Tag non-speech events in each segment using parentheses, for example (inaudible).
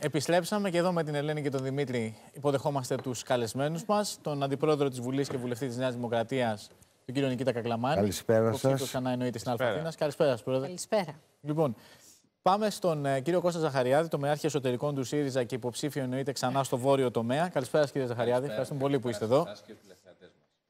Επιστρέψαμε και εδώ με την Ελένη και τον Δημήτρη. Υποδεχόμαστε τους καλεσμένους μας, τον αντιπρόεδρο της Βουλής και βουλευτή της Νέας Δημοκρατίας, τον κύριο Νικήτα Κακλαμάνη. Καλησπέρα σα. Ο ξανά εννοείται στην Αλφαθήνας. Καλησπέρα σας, πρόεδρε. Καλησπέρα. Λοιπόν, πάμε στον ε, κύριο Κώστα Ζαχαριάδη, το μεάρχη εσωτερικών του ΣΥΡΙΖΑ και υποψήφιο εννοείται ξανά στο βόρειο τομέα. Καλησπέρα σας, κύριε Ζαχαριάδη. Ευχαριστούμε πολύ που είστε εδώ.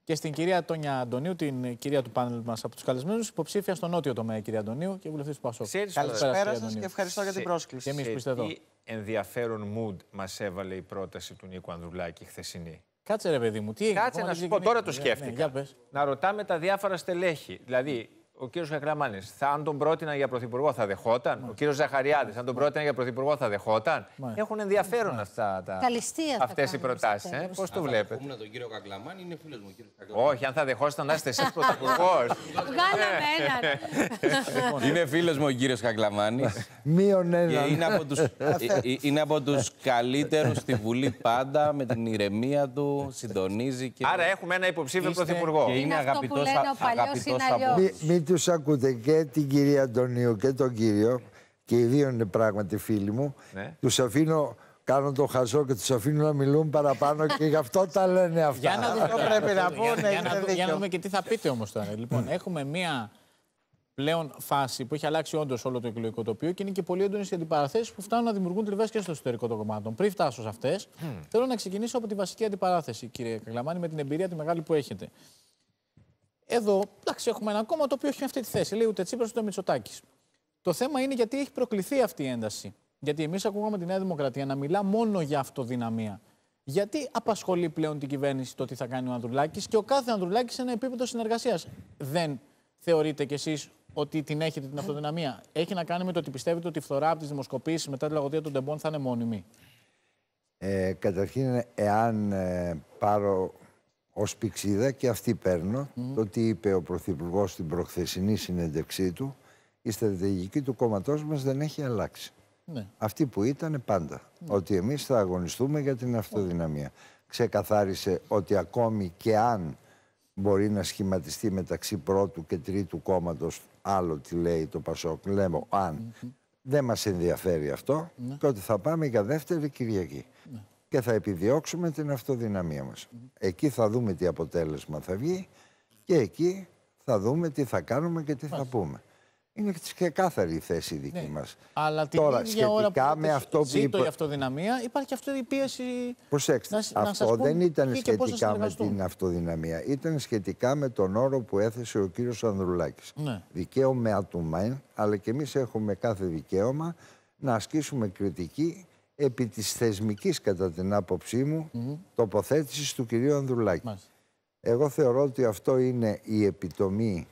Και στην κυρία Τόνια Αντωνίου, την κυρία του πάνελ μας από τους καλεσμένους, υποψήφια στο νότιο τομέα, κυρία Αντωνίου και βουλευτής του Πασόκ. Καλησπέρα σας και ευχαριστώ για την πρόσκληση. Και εμείς που είστε εδώ. Ε, ενδιαφέρον mood μας έβαλε η πρόταση του Νίκου Ανδρουλάκη χθεσινή. Κάτσε ρε παιδί μου, τι έγινε. Κάτσε να σου πω, τώρα το ναι, σκέφτηκα. Ναι, να ρωτάμε τα διάφορα στελέχη. Δηλαδή, ο κύριος θα αν τον πρότεινα για πρωθυπουργό, θα δεχόταν. Μάλιστα. Ο κύριος Ζαχαριάδης, αν τον πρότεινα για πρωθυπουργό, θα δεχόταν. Μάλιστα. Έχουν ενδιαφέρον Μάλιστα. αυτά τα... αυτές οι προτάσει. Ε? Πώς το βλέπετε. Αν τον κύριο Κακλαμάνη, είναι φίλος μου. Κύριος Κακλαμάνη. Όχι, αν θα δεχόσασταν να είστε εσείς πρωθυπουργός. Βγάλαμε ε. έναν. Λοιπόν. Είναι φίλος μου ο κύριος Κακλαμάνης. Μείον έναν. Είναι από τους ε, ε, καλύτερους στη Βουλή πάντα με την ηρεμία του, συντονίζει. και. Άρα έχουμε ένα υποψήφιο πρωθυπουργό. είναι αγαπητό από τους ακούτε και την κυρία Αντωνίου και τον κύριο, και οι δύο είναι πράγματι φίλοι μου, ναι. τους αφήνω Κάνουν το χαζό και τους αφήνω να μιλούν παραπάνω και γι' αυτό τα λένε αυτά. Για να δούμε, πρέπει να Για, δούμε και τι θα πείτε όμως τώρα. Λοιπόν, ναι. έχουμε μία πλέον φάση που έχει αλλάξει όντως όλο το εκλογικό τοπίο και είναι και πολύ έντονες οι αντιπαραθέσεις που φτάνουν να δημιουργούν τριβές και στο εσωτερικό των κομμάτων. Πριν φτάσω σε αυτές, θέλω να ξεκινήσω από τη βασική αντιπαράθεση, κύριε Καλαμάνη με την εμπειρία τη μεγάλη που έχετε. Εδώ εντάξει, έχουμε ένα κόμμα το οποίο έχει αυτή τη θέση. Λέει ούτε Τσίπρας ούτε Μητσοτάκης. Το θέμα είναι γιατί έχει προκληθεί αυτή η ένταση. Γιατί εμείς ακούγαμε τη Νέα Δημοκρατία να μιλά μόνο για αυτοδυναμία. Γιατί απασχολεί πλέον την κυβέρνηση το τι θα κάνει ο Ανδρουλάκης και ο κάθε Ανδρουλάκης σε ένα επίπεδο συνεργασίας. Δεν θεωρείτε κι εσείς ότι την έχετε την αυτοδυναμία. Έχει να κάνει με το ότι πιστεύετε ότι η φθορά από τις δημοσκοπήσεις μετά τη λαγωδία των τεμπών θα είναι μόνιμη. Ε, καταρχήν, εάν ε, πάρω ως πηξίδα και αυτή παίρνω mm. το τι είπε ο Πρωθυπουργός στην προχθεσινή συνέντευξή του. Η στρατηγική του κόμματός μας δεν έχει αλλάξει. Ναι. Αυτή που ήταν πάντα. Ναι. Ότι εμείς θα αγωνιστούμε για την αυτοδυναμία. Ναι. Ξεκαθάρισε ότι ακόμη και αν μπορεί να σχηματιστεί μεταξύ πρώτου και τρίτου κόμματος, άλλο τι λέει το Πασόκ. Λέμε, αν δεν μας ενδιαφέρει αυτό, ναι. και ότι θα πάμε για δεύτερη Κυριακή και θα επιδιώξουμε την αυτοδυναμία μας. Εκεί θα δούμε τι αποτέλεσμα θα βγει και εκεί θα δούμε τι θα κάνουμε και τι θα πούμε. Είναι ξεκάθαρη η θέση δική ναι. μας. Αλλά την Τώρα, ίδια ώρα με αυτό που η αυτοδυναμία, υπάρχει αυτή η πίεση. Προσέξτε, να, αυτό δεν ήταν σχετικά με την αυτοδυναμία. Ήταν σχετικά με τον όρο που έθεσε ο κύριος Ανδρουλάκης. Ναι. Δικαίωμα Μαϊν, αλλά και εμείς έχουμε κάθε δικαίωμα να ασκήσουμε κριτική επί της θεσμικής, κατά την άποψή μου, mm. τοποθέτησης του κυρίου Ανδρουλάκη. Εγώ θεωρώ ότι αυτό είναι η επιτομή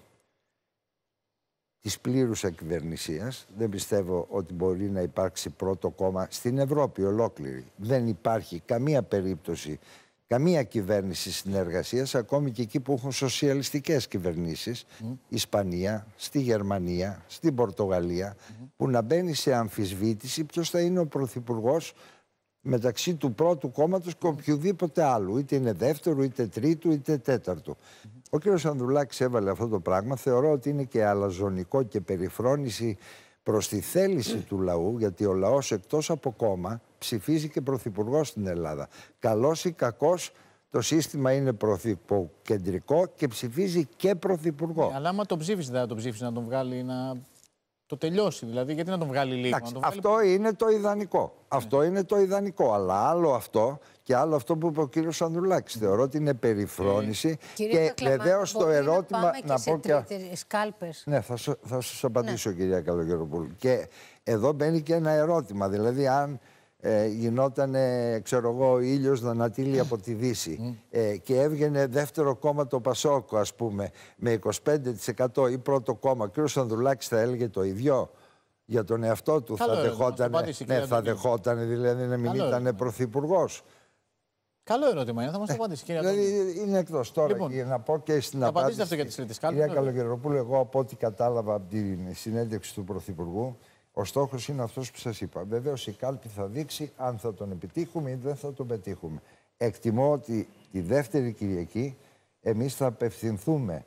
της πλήρους ακυβερνησίας. Δεν πιστεύω ότι μπορεί να υπάρξει πρώτο κόμμα στην Ευρώπη ολόκληρη. Δεν υπάρχει καμία περίπτωση καμία κυβέρνηση συνεργασίας, ακόμη και εκεί που έχουν σοσιαλιστικές κυβερνήσεις. mm. Ισπανία, στη Γερμανία, στην Πορτογαλία, που να μπαίνει σε αμφισβήτηση ποιος θα είναι ο Πρωθυπουργός μεταξύ του πρώτου κόμματος και οποιοδήποτε άλλου, είτε είναι δεύτερου, είτε τρίτου, είτε τέταρτου. Ο κ. Ανδρουλάκης έβαλε αυτό το πράγμα, θεωρώ ότι είναι και αλαζονικό και περιφρόνηση προς τη θέληση του λαού, γιατί ο λαός εκτός από κόμμα, ψηφίζει και πρωθυπουργός στην Ελλάδα. Καλός ή κακός, το σύστημα είναι πρωθυποκεντρικό και ψηφίζει και πρωθυπουργό. Ε, αλλά άμα το ψήφισε, δεν θα το ψήφισε να τον βγάλει να το τελειώσει. Δηλαδή, γιατί να τον βγάλει λίγο. να τον βγάλει... Αυτό είναι το ιδανικό. Ναι. Αυτό είναι το ιδανικό. Αλλά άλλο αυτό και άλλο αυτό που είπε ο κύριος Ανδρουλάκης. Ναι. Θεωρώ ότι είναι περιφρόνηση. Ε, και βεβαίως το ερώτημα. Να, πάμε και πω και. Ναι, θα, θα σας απαντήσω, ναι. κυρία Καλογεροπούλου. Και εδώ μπαίνει και ένα ερώτημα. Δηλαδή, αν ε, γινόταν, ξέρω εγώ, ήλιος ανατείλει από τη Δύση ε, και έβγαινε δεύτερο κόμμα το Πασόκο, ας πούμε, με 25% ή πρώτο κόμμα. Κύριο Σανδουλάκης θα έλεγε το ίδιο για τον εαυτό του. θα δεχόταν, ναι, θα δεχότανε, δηλαδή να μην ήταν πρωθυπουργός. Καλό ερώτημα είναι, θα μας το ε, απαντήσει, κύριε Δηλαδή είναι εκτός τώρα. Λοιπόν, για να πω και στην απάντηση. αυτό για τις Κυρία Καλογεροπούλου, εγώ από ό,τι κατάλαβα από την συνέντευξη του Πρωθυπουργού, ο στόχος είναι αυτός που σας είπα. Βεβαίως, η κάλπη θα δείξει αν θα τον επιτύχουμε ή δεν θα τον πετύχουμε. Εκτιμώ ότι τη δεύτερη Κυριακή εμείς θα απευθυνθούμε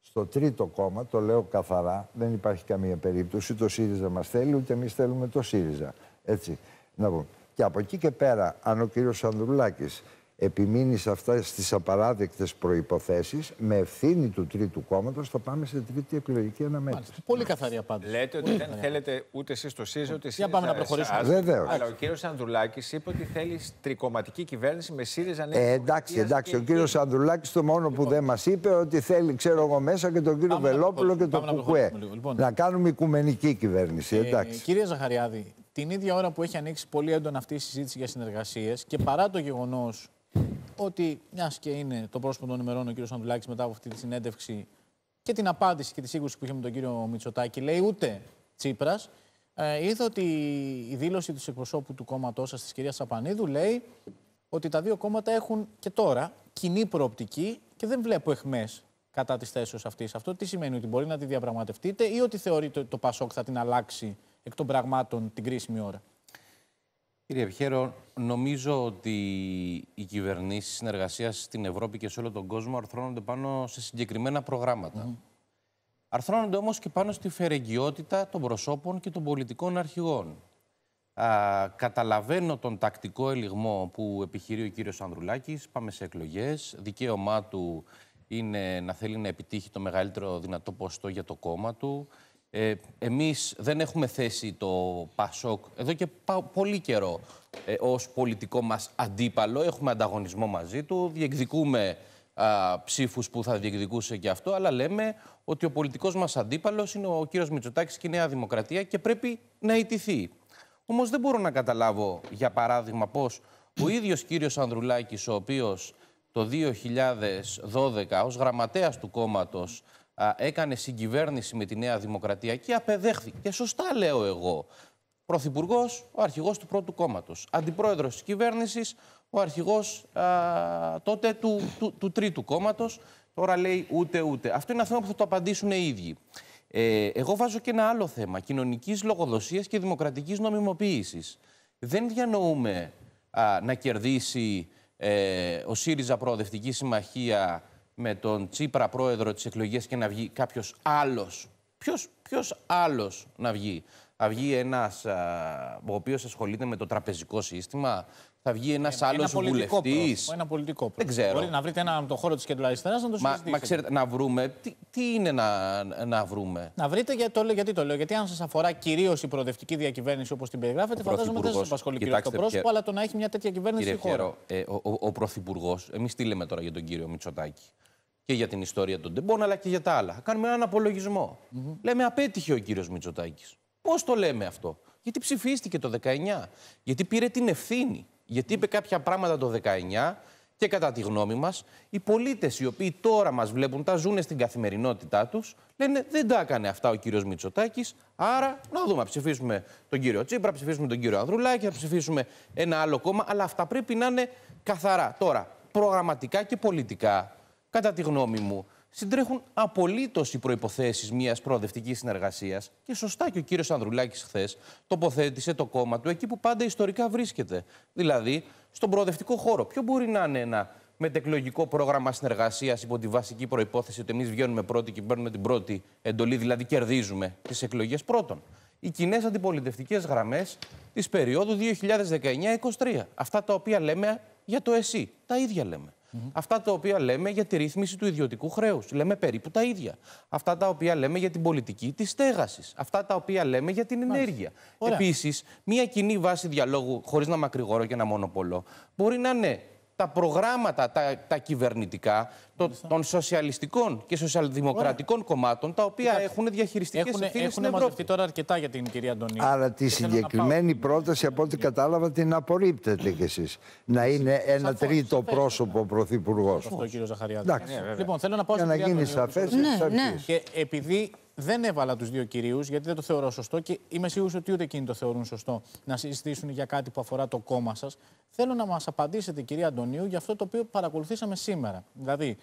στο τρίτο κόμμα, το λέω καθαρά, δεν υπάρχει καμία περίπτωση, το ΣΥΡΙΖΑ μας θέλει, ούτε εμείς θέλουμε το ΣΥΡΙΖΑ. Έτσι, να πούμε. Και από εκεί και πέρα, αν ο κύριος Ανδρουλάκης επιμείνεις σε αυτά στις απαράδεκτες προϋποθέσεις, με ευθύνη του τρίτου κόμματος θα πάμε σε τρίτη εκλογική αναμέτρηση. Μάλιστα. Πολύ καθαρή απάντηση. Λέτε ότι δεν θέλετε ούτε εσείς το ΣΥΡΙΖΑ, ούτε εσείς... Για πάμε να προχωρήσουμε. Βεβαίως. Αλλά ο κύριος Ανδρουλάκης είπε ότι θέλει τρικομματική κυβέρνηση με ΣΥΡΙΖΑ... Ε, εντάξει, εντάξει. Ο κύριος Ανδρουλάκης το μόνο που λοιπόν. δεν μας είπε ότι θέλει, ξέρω εγώ, μέσα και τον κύριο Βελόπουλο και τον Κουκουέ. Λοιπόν. Να κάνουμε οικουμενική κυβέρνηση, ε, εντάξει. Κύριε Ζαχαριάδη, την ίδια ώρα που έχει ανοίξει πολύ έντονα αυτή η συζήτηση για συνεργασίες και παρά το γεγονός ότι μιας και είναι το πρόσωπο των ημερών ο κ. Ανδουλάκη μετά από αυτή τη συνέντευξη και την απάντηση και τη σύγκρουση που είχε με τον κύριο Μητσοτάκη, λέει ούτε Τσίπρας. Ε, ότι η δήλωση του εκπροσώπου του κόμματός σας, της κυρίας Σαπανίδου, λέει ότι τα δύο κόμματα έχουν και τώρα κοινή προοπτική και δεν βλέπω εχμές κατά της θέσεως αυτής. Αυτό τι σημαίνει, ότι μπορεί να τη διαπραγματευτείτε ή ότι θεωρείτε ότι το Πασόκ θα την αλλάξει εκ των πραγμάτων την κρίσιμη ώρα. Κύριε Βιχέρο, νομίζω ότι οι κυβερνήσεις συνεργασίας στην Ευρώπη και σε όλο τον κόσμο αρθρώνονται πάνω σε συγκεκριμένα προγράμματα. Mm. Αρθρώνονται όμως και πάνω στη φερεγγιότητα των προσώπων και των πολιτικών αρχηγών. Α, καταλαβαίνω τον τακτικό ελιγμό που επιχειρεί ο κύριος Ανδρουλάκης. Πάμε σε εκλογές. Δικαίωμά του είναι να θέλει να επιτύχει το μεγαλύτερο δυνατό ποστό για το κόμμα του. Ε, εμείς δεν έχουμε θέσει το ΠΑΣΟΚ εδώ και πολύ καιρό ε, ως πολιτικό μας αντίπαλο. Έχουμε ανταγωνισμό μαζί του, διεκδικούμε α, που θα διεκδικούσε και αυτό, αλλά λέμε ότι ο πολιτικός μας αντίπαλος είναι ο κύριος Μητσοτάκης και η Νέα Δημοκρατία και πρέπει να ιτηθεί. Όμως δεν μπορώ να καταλάβω, για παράδειγμα, πώς ο ίδιος κύριος Ανδρουλάκης, ο οποίος το 2012 ως γραμματέας του κόμματος έκανε συγκυβέρνηση με τη Νέα Δημοκρατία και απεδέχθηκε. Και σωστά λέω εγώ. Πρωθυπουργός, ο αρχηγός του πρώτου κόμματος. Αντιπρόεδρος της κυβέρνησης, ο αρχηγός τότε του, του, τρίτου κόμματος. Τώρα λέει ούτε ούτε. Αυτό είναι ένα θέμα που θα το απαντήσουν οι ίδιοι. Ε, εγώ βάζω και ένα άλλο θέμα κοινωνικής λογοδοσίας και δημοκρατικής νομιμοποίησης. Δεν διανοούμε α, να κερδίσει ε, ο ΣΥΡΙΖΑ Προοδευτική Συμμαχία με τον Τσίπρα πρόεδρο της εκλογής και να βγει κάποιος άλλος. Ποιος άλλος να βγει. Θα βγει ένας ο οποίος ασχολείται με το τραπεζικό σύστημα, θα βγει ένας ε, ένα άλλος βουλευτή. Ένα πολιτικό πρόσωπο. Δεν ξέρω. Μπορεί να βρείτε ένα από χώρο της κεντροαριστερά να το συζητήσετε. Μα, ξέρετε, να βρούμε. Τι, τι είναι να, να βρούμε. Να βρείτε γιατί το λέω. Γιατί, το λέω, γιατί αν σας αφορά κυρίως η προοδευτική διακυβέρνηση όπως την περιγράφετε, φαντάζομαι δεν σας απασχολεί κυρίως το πρόσωπο, αλλά το να έχει μια τέτοια κυβέρνηση στη χώρα. Ε, ο ο, ο Πρωθυπουργός, εμείς τι λέμε τώρα για τον κύριο Μητσοτάκη και για την ιστορία των τεμπών, αλλά και για τα άλλα. Κάνουμε έναν απολογισμό. Mm -hmm. Λέμε απέτυχε ο κύριος Μητσοτάκης. Πώς το λέμε αυτό, Γιατί ψηφίστηκε το 19, Γιατί πήρε την ευθύνη, Γιατί είπε κάποια πράγματα το 19 και κατά τη γνώμη μας, οι πολίτες οι οποίοι τώρα μας βλέπουν, τα ζουν στην καθημερινότητά τους, λένε δεν τα έκανε αυτά ο κύριος Μητσοτάκης. Άρα να δούμε, ψηφίσουμε τον κύριο Τσίπρα, ψηφίσουμε τον κύριο Ανδρουλάκη, να ψηφίσουμε ένα άλλο κόμμα. Αλλά αυτά πρέπει να είναι καθαρά. Τώρα, προγραμματικά και πολιτικά κατά τη γνώμη μου, συντρέχουν απολύτως οι προποθέσει μιας προοδευτικής συνεργασίας και σωστά και ο κύριος Ανδρουλάκης χθες τοποθέτησε το κόμμα του εκεί που πάντα ιστορικά βρίσκεται. Δηλαδή στον προοδευτικό χώρο. Ποιο μπορεί να είναι ένα μετεκλογικό πρόγραμμα συνεργασίας υπό τη βασική προπόθεση ότι εμείς βγαίνουμε πρώτοι και παίρνουμε την πρώτη εντολή, δηλαδή κερδίζουμε τις εκλογές πρώτον. Οι κοινές αντιπολιτευτικές γραμμές της περίοδου 2019-2023. Αυτά τα οποία λέμε για το ΕΣΥ. Τα ίδια λέμε. Mm-hmm. Αυτά τα οποία λέμε για τη ρύθμιση του ιδιωτικού χρέους. Λέμε περίπου τα ίδια. Αυτά τα οποία λέμε για την πολιτική της στέγασης. Αυτά τα οποία λέμε για την ενέργεια. Επίσης, μια κοινή βάση διαλόγου, χωρίς να μακρηγορώ και να μονοπολώ, μπορεί να είναι τα προγράμματα, τα, τα κυβερνητικά το, των σοσιαλιστικών και σοσιαλδημοκρατικών κομμάτων, τα οποία έχουν διαχειριστικέ ευθύνε στην Ευρώπη. Έχουν μαζευτεί τώρα αρκετά για την κυρία Αντωνίου. Άρα τη συγκεκριμένη πρόταση, από ό,τι κατάλαβα, την απορρίπτετε κι εσείς. Να είναι ένα τρίτο πρόσωπο πρόσωπο πρωθυπουργός. Αυτό, κύριο Ζαχαριάδη. Ναι, λοιπόν, θέλω να πω... στην να γίνει σαφέ. Ναι, ναι. Και επειδή δεν έβαλα τους δύο κυρίους, γιατί δεν το θεωρώ σωστό και είμαι σίγουρος ότι ούτε εκείνοι το θεωρούν σωστό να συζητήσουν για κάτι που αφορά το κόμμα σας. Θέλω να μας απαντήσετε, κυρία Αντωνίου, για αυτό το οποίο παρακολουθήσαμε σήμερα. Δηλαδή,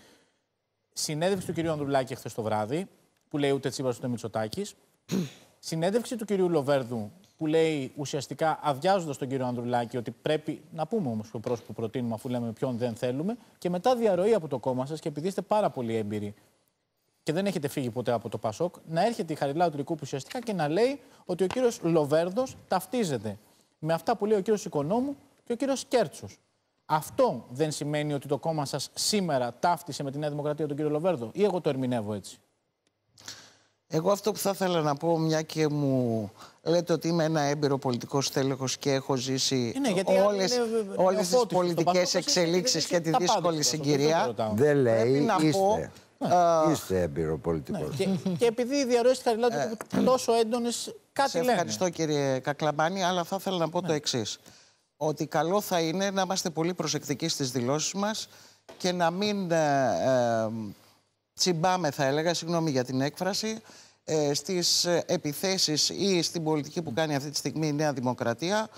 συνέντευξη του κυρίου Ανδρουλάκη χθε το βράδυ, που λέει ούτε Τσίπρα ούτε Μητσοτάκης. Συνέντευξη του κυρίου Λοβέρδου, που λέει ουσιαστικά αδειάζοντας τον κύριο Ανδρουλάκη ότι πρέπει να πούμε όμως ποιος πρόσωπο προτείνουμε, αφού λέμε ποιον δεν θέλουμε. Και μετά διαρροή από το κόμμα σας και επειδή είστε πάρα πολύ έμπειροι και δεν έχετε φύγει ποτέ από το Πασόκ, να έρχεται η Χαριλάου Τουρικού ουσιαστικά και να λέει ότι ο κύριος Λοβέρδος ταυτίζεται με αυτά που λέει ο κύριος Οικονόμου και ο κύριος Κέρτσος. Αυτό δεν σημαίνει ότι το κόμμα σας σήμερα ταύτισε με τη Νέα Δημοκρατία τον κύριο Λοβέρδο, ή εγώ το ερμηνεύω έτσι. Εγώ αυτό που θα ήθελα να πω, μια και μου λέτε ότι είμαι ένα έμπειρο πολιτικός στέλεχος και έχω ζήσει όλε τι πολιτικέ εξελίξει και τη δύσκολη συγκυρία. Δεν λέει, να πω ε, Είστε έμπειρο πολιτικό. Ναι, και, και επειδή οι διαρροές της ήταν ε, τόσο έντονες, κάτι σε Ευχαριστώ κύριε Κακλαμπάνη, αλλά θα ήθελα να πω το ναι. εξής. Ότι καλό θα είναι να είμαστε πολύ προσεκτικοί στις δηλώσεις μας και να μην ε, ε, τσιμπάμε, θα έλεγα, συγγνώμη για την έκφραση, ε, στις ε, επιθέσεις ή στην πολιτική που κάνει αυτή τη στιγμή η Νέα Δημοκρατία.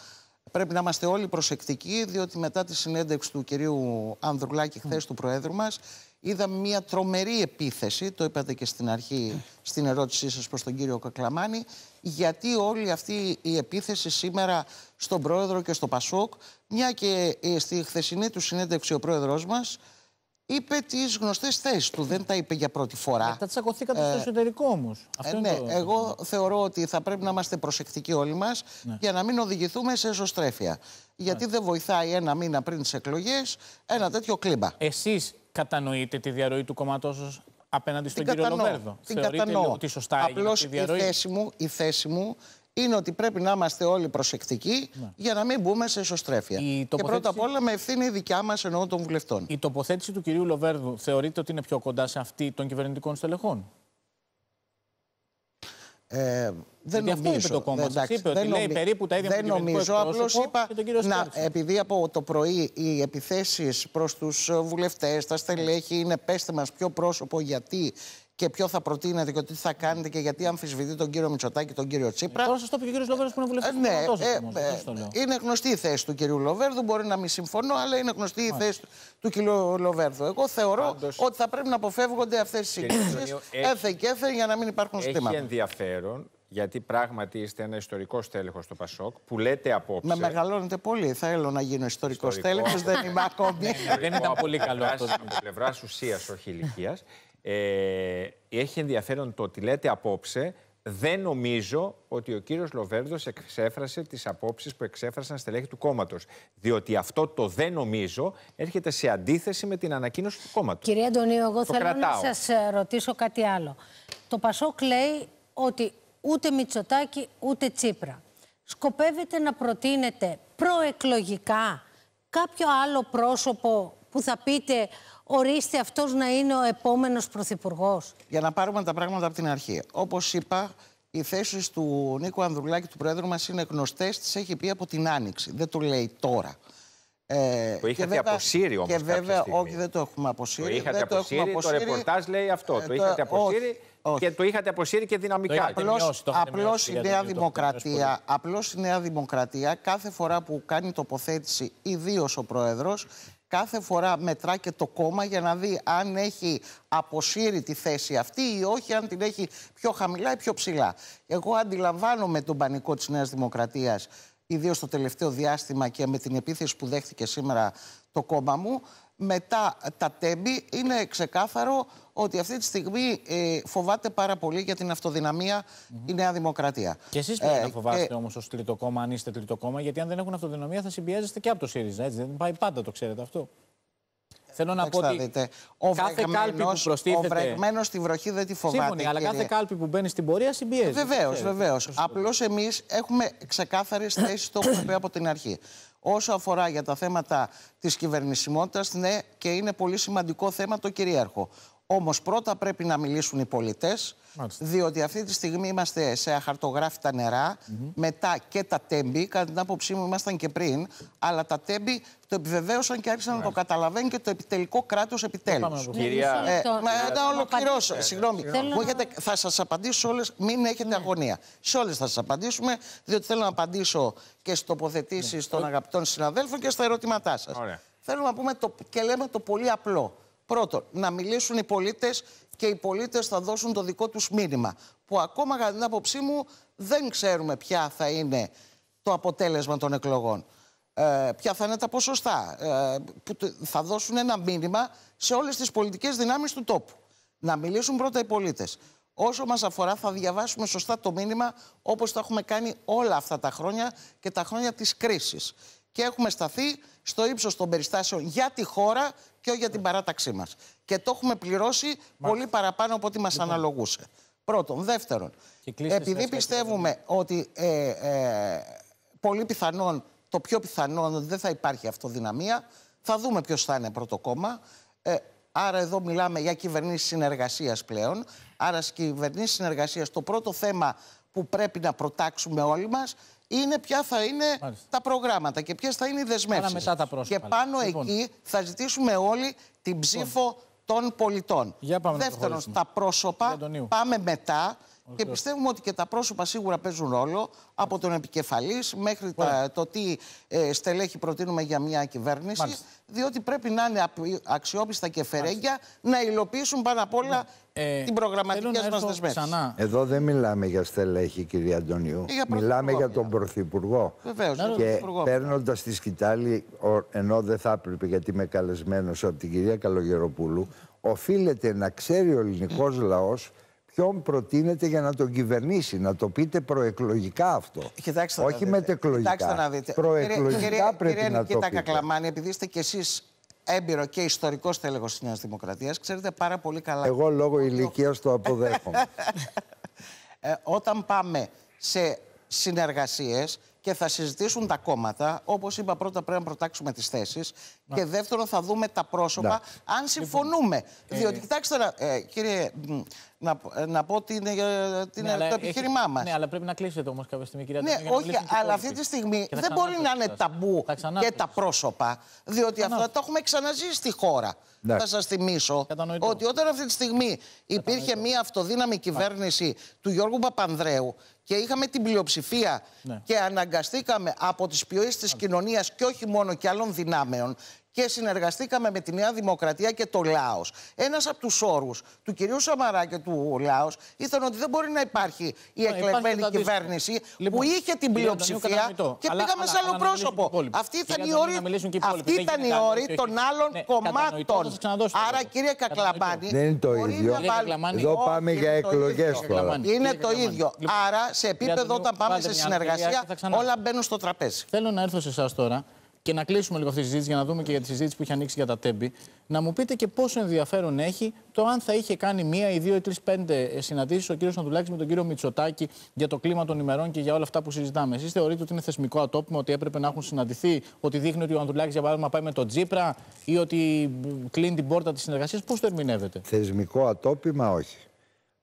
Πρέπει να είμαστε όλοι προσεκτικοί, διότι μετά τη συνέντευξη του κυρίου Ανδρουλάκη χθες ναι. του Προέδρου μας, είδαμε μια τρομερή επίθεση, το είπατε και στην αρχή στην ερώτησή σας προς τον κύριο Κακλαμάνη, γιατί όλη αυτή η επίθεση σήμερα στον πρόεδρο και στο Πασόκ, μια και ε, στη χθεσινή του συνέντευξη ο πρόεδρός μας, είπε τις γνωστές θέσεις του. Δεν τα είπε για πρώτη φορά. Τα τσακωθήκατε στο ε, εσωτερικό όμως. Ε, ναι, το... εγώ θεωρώ ότι θα πρέπει να είμαστε προσεκτικοί όλοι μας ναι. για να μην οδηγηθούμε σε εσωστρέφεια. Γιατί ναι. δεν βοηθάει ένα μήνα πριν τις εκλογές ένα τέτοιο κλίμα. Εσείς κατανοείτε τη διαρροή του κόμματός απέναντι στον κύριο Λοβέρδο. Την κατανοώ. ότι σωστά Απλώς η θέση, μου, η θέση μου είναι ότι πρέπει να είμαστε όλοι προσεκτικοί ναι. για να μην μπούμε σε ισοστρέφεια. Και πρώτα απ' όλα με ευθύνη η δικιά μας εννοώ των βουλευτών. Η τοποθέτηση του κυρίου Λοβέρδου θεωρείται ότι είναι πιο κοντά σε αυτή των κυβερνητικών στελεχών. Ε, δεν Γιατί νομίζω. Αυτό είπε το κόμμα δεν, εντάξει, είπε ότι λέει περίπου τα ίδια δεν νομίζω, Απλώς είπα, να, επειδή από το πρωί οι επιθέσεις προς τους ε, βουλευτές, τα στελέχη είναι πέστε μας ποιο πρόσωπο, γιατί και ποιο θα προτείνετε και τι θα κάνετε και γιατί αμφισβητεί τον κύριο Μητσοτάκη τον κύριο Τσίπρα. Ε, τώρα σας το πει ο κύριος Λοβέρδος που είναι ε, βουλευτής. ναι, ε, ε, είναι γνωστή η θέση του κυρίου Λοβέρδου. Μπορεί να μην συμφωνώ, αλλά είναι γνωστή Μάλιστα. η θέση του κυρίου Λοβέρδου. Εγώ θεωρώ ότι θα πρέπει να αποφεύγονται αυτές οι συγκρίσει έθε και έθε για να μην υπάρχουν ζητήματα. Έχει ενδιαφέρον γιατί πράγματι είστε ένα ιστορικό στέλεχος στο Πασόκ που λέτε απόψε. Με μεγαλώνετε πολύ. Θέλω να γίνω ιστορικός στέλεχος, δεν είμαι (laughs) ακόμη. Ναι, ναι, ναι. δεν ήταν πολύ καλό αυτό. Από πλευράς ουσίας, όχι ηλικίας. Ε, έχει ενδιαφέρον το ότι λέτε απόψε. Δεν νομίζω ότι ο κύριος Λοβέρδος εξέφρασε τις απόψεις που εξέφρασαν στελέχη του κόμματος. Διότι αυτό το δεν νομίζω έρχεται σε αντίθεση με την ανακοίνωση του κόμματος. Κύριε Αντωνίου, εγώ το θέλω κρατάω. να σας ε, ρωτήσω κάτι άλλο. Το Πασόκ λέει ότι ούτε Μητσοτάκη ούτε Τσίπρα. Σκοπεύετε να προτείνετε προεκλογικά κάποιο άλλο πρόσωπο που θα πείτε ορίστε αυτός να είναι ο επόμενος πρωθυπουργός. Για να πάρουμε τα πράγματα από την αρχή. Όπως είπα, οι θέσεις του Νίκου Ανδρουλάκη, του Πρόεδρου μας, είναι γνωστές. Τις έχει πει από την Άνοιξη. Δεν το λέει τώρα. Ε, το είχατε βέβαια, αποσύρει όμως. Και βέβαια, όχι, δεν το έχουμε αποσύρει. Το είχατε αποσύρει, το, έχουμε αποσύρει, το ρεπορτάζ λέει αυτό. Ε, το, είχατε αποσύρει και το είχατε αποσύρει και δυναμικά. Απλώ η, Νέα Δημοκρατία, απλώς η Νέα Δημοκρατία κάθε φορά που κάνει τοποθέτηση, ιδίως ο Πρόεδρος, κάθε φορά μετρά και το κόμμα για να δει αν έχει αποσύρει τη θέση αυτή ή όχι, αν την έχει πιο χαμηλά ή πιο ψηλά. Εγώ αντιλαμβάνομαι τον πανικό της Νέας Δημοκρατίας, ιδίως το τελευταίο διάστημα και με την επίθεση που δέχτηκε σήμερα το κόμμα μου, μετά τα τέμπη. Είναι ξεκάθαρο ότι αυτή τη στιγμή ε, φοβάται πάρα πολύ για την αυτοδυναμια η Νέα Δημοκρατία. Και εσείς πρέπει ε, να φοβάστε και... όμως ως τρίτο αν είστε τρίτο γιατί αν δεν έχουν αυτοδυναμία θα συμπιέζεστε και από το ΣΥΡΙΖΑ. Έτσι. Δεν πάει πάντα, το ξέρετε αυτό. Θέλω να πω ότι ο κάθε που προστίθεται... Ο βρεγμένος στη βροχή δεν τη φοβάται. Σύμφωνοι, αλλά κάθε κάλπι που μπαίνει στην πορεία συμπιέζει. Βεβαίω, βεβαίως. Απλώς εμείς έχουμε ξεκάθαρες θέσεις το έχουμε πει από την αρχή. Όσο αφορά για τα θέματα της κυβερνησιμότητας, ναι, και είναι πολύ σημαντικό θέμα το κυρίαρχο. Όμως πρώτα πρέπει να μιλήσουν οι πολιτές, διότι αυτή τη στιγμή είμαστε σε αχαρτογράφητα νερά. Μετά και τα τέμπη, κατά την άποψή μου, ήμασταν και πριν. Αλλά τα τέμπη το επιβεβαίωσαν και άρχισαν να το καταλαβαίνουν και το επιτελικό κράτος επιτέλους. Κυρία. Ε, να, ολοκληρώσω. συγγνώμη. Θα σας απαντήσω όλες. Μην έχετε ναι. αγωνία. Σε όλες θα σας απαντήσουμε, διότι θέλω να απαντήσω και στις τοποθετήσεις ναι. των αγαπητών συναδέλφων και στα ερωτήματά σας. Θέλω να πούμε και λέμε το πολύ απλό. Πρώτον, να μιλήσουν οι πολίτες και οι πολίτες θα δώσουν το δικό τους μήνυμα. Που ακόμα κατά την άποψή μου δεν ξέρουμε ποια θα είναι το αποτέλεσμα των εκλογών. Ε, ποια θα είναι τα ποσοστά. Ε, που θα δώσουν ένα μήνυμα σε όλες τις πολιτικές δυνάμεις του τόπου. Να μιλήσουν πρώτα οι πολίτες. Όσο μας αφορά, θα διαβάσουμε σωστά το μήνυμα όπως το έχουμε κάνει όλα αυτά τα χρόνια και τα χρόνια της κρίσης. Και έχουμε σταθεί στο ύψος των περιστάσεων για τη χώρα και όχι για την παράταξή μας. Και το έχουμε πληρώσει πολύ παραπάνω από ό,τι μας λοιπόν. αναλογούσε. Πρώτον. Δεύτερον, επειδή πιστεύουμε ότι ε, ε, πολύ πιθανόν, το πιο πιθανόν ότι δεν θα υπάρχει αυτοδυναμία, θα δούμε ποιος θα είναι πρώτο κόμμα. Ε, άρα εδώ μιλάμε για κυβερνήσεις συνεργασίας πλέον. Άρα στις κυβερνήσεις συνεργασίας το πρώτο θέμα που πρέπει να προτάξουμε όλοι μας είναι ποια θα είναι τα προγράμματα και ποιες θα είναι οι δεσμεύσεις. Και πάνω λοιπόν. εκεί θα ζητήσουμε όλοι την ψήφο λοιπόν. των πολιτών. Δεύτερον, τα πρόσωπα, πάμε μετά. Και πιστεύουμε ότι και τα πρόσωπα σίγουρα παίζουν ρόλο από τον επικεφαλής μέχρι τα, το τι ε, στελέχη προτείνουμε για μια κυβέρνηση. Διότι πρέπει να είναι αξιόπιστα και φερέγγια να υλοποιήσουν πάνω απ' όλα ε, την προγραμματική μα δεσμεύση. Εδώ δεν μιλάμε για στελέχη, κύριε Αντωνιού. Ε, μιλάμε για τον Πρωθυπουργό. Βεβαίως. Και παίρνοντας τη σκητάλη, ενώ δεν θα έπρεπε, γιατί είμαι καλεσμένος από την κυρία Καλογεροπούλου, οφείλεται να ξέρει ο ελληνικός λαός ποιον προτείνετε για να τον κυβερνήσει. Να το πείτε προεκλογικά αυτό. Κοιτάξτε Όχι να μετεκλογικά. Κοιτάξτε να δείτε. Προεκλογικά κύριε, πρέπει κύριε, να κύριε, το πείτε. Κακλαμάνη, επειδή είστε κι εσείς έμπειρο και ιστορικός τέλεχο της Νέας Δημοκρατίας, ξέρετε πάρα πολύ καλά. Εγώ λόγω ηλικίας το αποδέχομαι. (laughs) ε, όταν πάμε σε συνεργασίες και θα συζητήσουν τα κόμματα, όπως είπα, πρώτα πρέπει να προτάξουμε τις θέσεις. Και δεύτερον, θα δούμε τα πρόσωπα, αν συμφωνούμε. Λοιπόν, Διότι, ε, κοιτάξτε, ε, κύριε να, ε, να πω την, ε, την, ναι, το επιχείρημά μας. Ναι, αλλά πρέπει να κλείσετε όμως κάποια στιγμή, κυρία Ναι, να όχι, αλλά αυτή τη στιγμή δεν μπορεί να είναι ταμπού και τα πρόσωπα, διότι αυτά τα έχουμε ξαναζήσει στη χώρα. Ναι. Θα σας θυμίσω ότι όταν αυτή τη στιγμή υπήρχε μια αυτοδύναμη κυβέρνηση του Γιώργου Παπανδρέου και είχαμε την πλειοψηφία ναι. και αναγκαστήκαμε από τις πιοίες τη κοινωνία και όχι μόνο και άλλων δυνάμεων και συνεργαστήκαμε με τη Νέα Δημοκρατία και το Λάος. Ένας από τους όρους του κυρίου Σαμαρά και του Λάος ήταν ότι δεν μπορεί να υπάρχει η εκλεγμένη κυβέρνηση που λοιπόν, είχε την πλειοψηφία και πήγαμε σε άλλο πρόσωπο. Αυτή ήταν η όρη, ήταν των άλλων ναι, κομμάτων. Άρα, κύριε Κακλαμπάνη, δεν είναι το ίδιο. Εδώ πάμε για εκλογές τώρα. Είναι το ίδιο. Λοιπόν, Άρα, σε επίπεδο όταν πάμε σε συνεργασία, όλα μπαίνουν στο τραπέζι. Θέλω να έρθω σε εσάς τώρα και να κλείσουμε λίγο αυτή τη συζήτηση για να δούμε και για τη συζήτηση που έχει ανοίξει για τα τέμπη. Να μου πείτε και πόσο ενδιαφέρον έχει το αν θα είχε κάνει μία ή δύο ή τρεις πέντε ε, συναντήσεις ο κύριος Αντουλάκη με τον κύριο Μητσοτάκη για το κλίμα των ημερών και για όλα αυτά που συζητάμε. Εσείς θεωρείτε ότι είναι θεσμικό ατόπιμα, ότι έπρεπε να έχουν συναντηθεί, ότι δείχνει ότι ο Αντουλάκη για παράδειγμα πάει με τον Τζίπρα ή ότι κλείνει την πόρτα της συνεργασίας. Πώς το ερμηνεύετε. Θεσμικό ατόπιμα, όχι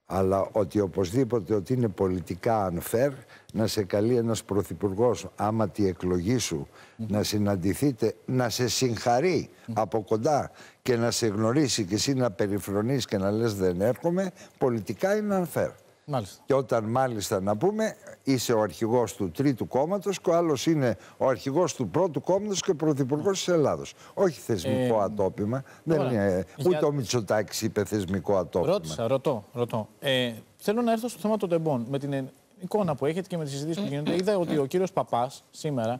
αλλά ότι οπωσδήποτε ότι είναι πολιτικά unfair να σε καλεί ένας πρωθυπουργός άμα τη εκλογή σου να συναντηθείτε, να σε συγχαρεί mm. από κοντά και να σε γνωρίσει και εσύ να περιφρονείς και να λες δεν έρχομαι, πολιτικά είναι unfair. Μάλιστα. Και όταν μάλιστα να πούμε είσαι ο αρχηγός του τρίτου κόμματος και ο άλλος είναι ο αρχηγός του πρώτου κόμματος και ο πρωθυπουργός της Ελλάδος. Όχι θεσμικό ε, ατόπιμα. δεν είναι, ο Μητσοτάκης είπε θεσμικό ατόπιμα. Ρώτησα, ρωτώ. ρωτώ. Ε, θέλω να έρθω στο θέμα των τεμπών. Με την εικόνα που έχετε και με τις συζητήσεις που γίνονται είδα ότι ο κύριος Παπάς σήμερα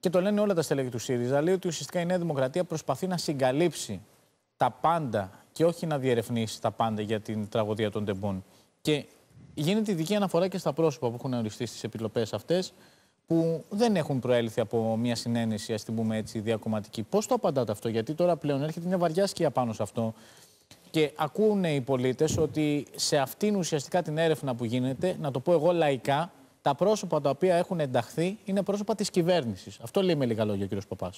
και το λένε όλα τα στελέχη του ΣΥΡΙΖΑ, λέει ότι ουσιαστικά η Νέα Δημοκρατία προσπαθεί να συγκαλύψει τα πάντα και όχι να διερευνήσει τα πάντα για την τραγωδία των τεμπών. Και γίνεται ειδική αναφορά και στα πρόσωπα που έχουν οριστεί στις επιλοπέ αυτές, που δεν έχουν προέλθει από μια συνένεση, ας την πούμε έτσι, διακομματική. Πώς το απαντάτε αυτό, Γιατί τώρα πλέον έρχεται μια βαριά σκιά πάνω σε αυτό. Και ακούνε οι πολίτες ότι σε αυτήν ουσιαστικά την έρευνα που γίνεται, να το πω εγώ λαϊκά, τα πρόσωπα τα οποία έχουν ενταχθεί είναι πρόσωπα της κυβέρνησης. Αυτό λέει με λίγα λόγια ο κύριος Παπάς.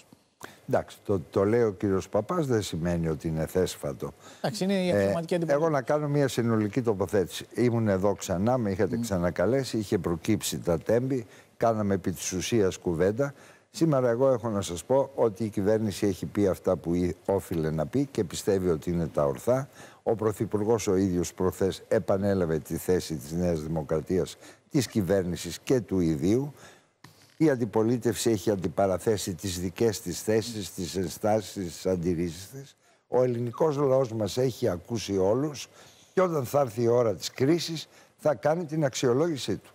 Εντάξει, το, το λέει ο κύριος Παπάς δεν σημαίνει ότι είναι θέσφατο. Εντάξει, είναι η αυτοματική ε, Εγώ να κάνω μια συνολική τοποθέτηση. Ήμουν εδώ ξανά, με είχατε ξανακαλέσει, είχε προκύψει τα τέμπη, κάναμε επί της ουσίας κουβέντα. Σήμερα εγώ έχω να σας πω ότι η κυβέρνηση έχει πει αυτά που όφιλε να πει και πιστεύει ότι είναι τα ορθά. Ο Πρωθυπουργός ο ίδιος προχθές επανέλαβε τη θέση της νέας Δημοκρατίας της κυβέρνησης και του ιδίου. Η αντιπολίτευση έχει αντιπαραθέσει τις δικές της θέσεις, τις ενστάσεις, τις αντιρρήσεις Ο ελληνικός λαός μας έχει ακούσει όλους και όταν θα έρθει η ώρα της κρίσης θα κάνει την αξιολόγησή του.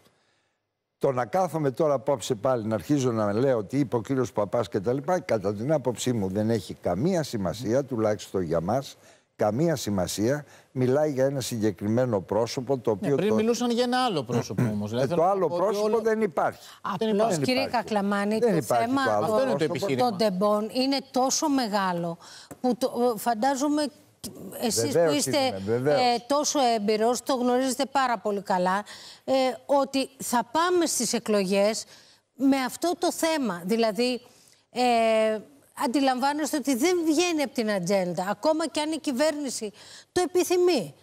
Το να κάθομαι τώρα απόψε πάλι να αρχίζω να λέω ότι είπε ο κύριος Παπάς και τα λοιπά, κατά την άποψή μου δεν έχει καμία σημασία, τουλάχιστον για μας, καμία σημασία. Μιλάει για ένα συγκεκριμένο πρόσωπο το ναι, οποίο. πριν το... μιλούσαν για ένα άλλο πρόσωπο όμως. Δηλαδή ε, το άλλο πρόσωπο δεν υπάρχει. Απλώς, κύριε Κακλαμάνη, το θέμα το των τεμπών είναι τόσο μεγάλο που το, ε, φαντάζομαι εσείς που είστε ε, τόσο έμπειρος, το γνωρίζετε πάρα πολύ καλά, ε, ότι θα πάμε στις εκλογές με αυτό το θέμα. Δηλαδή, ε, αντιλαμβάνεστε ότι δεν βγαίνει από την ατζέντα, ακόμα και αν η κυβέρνηση το επιθυμεί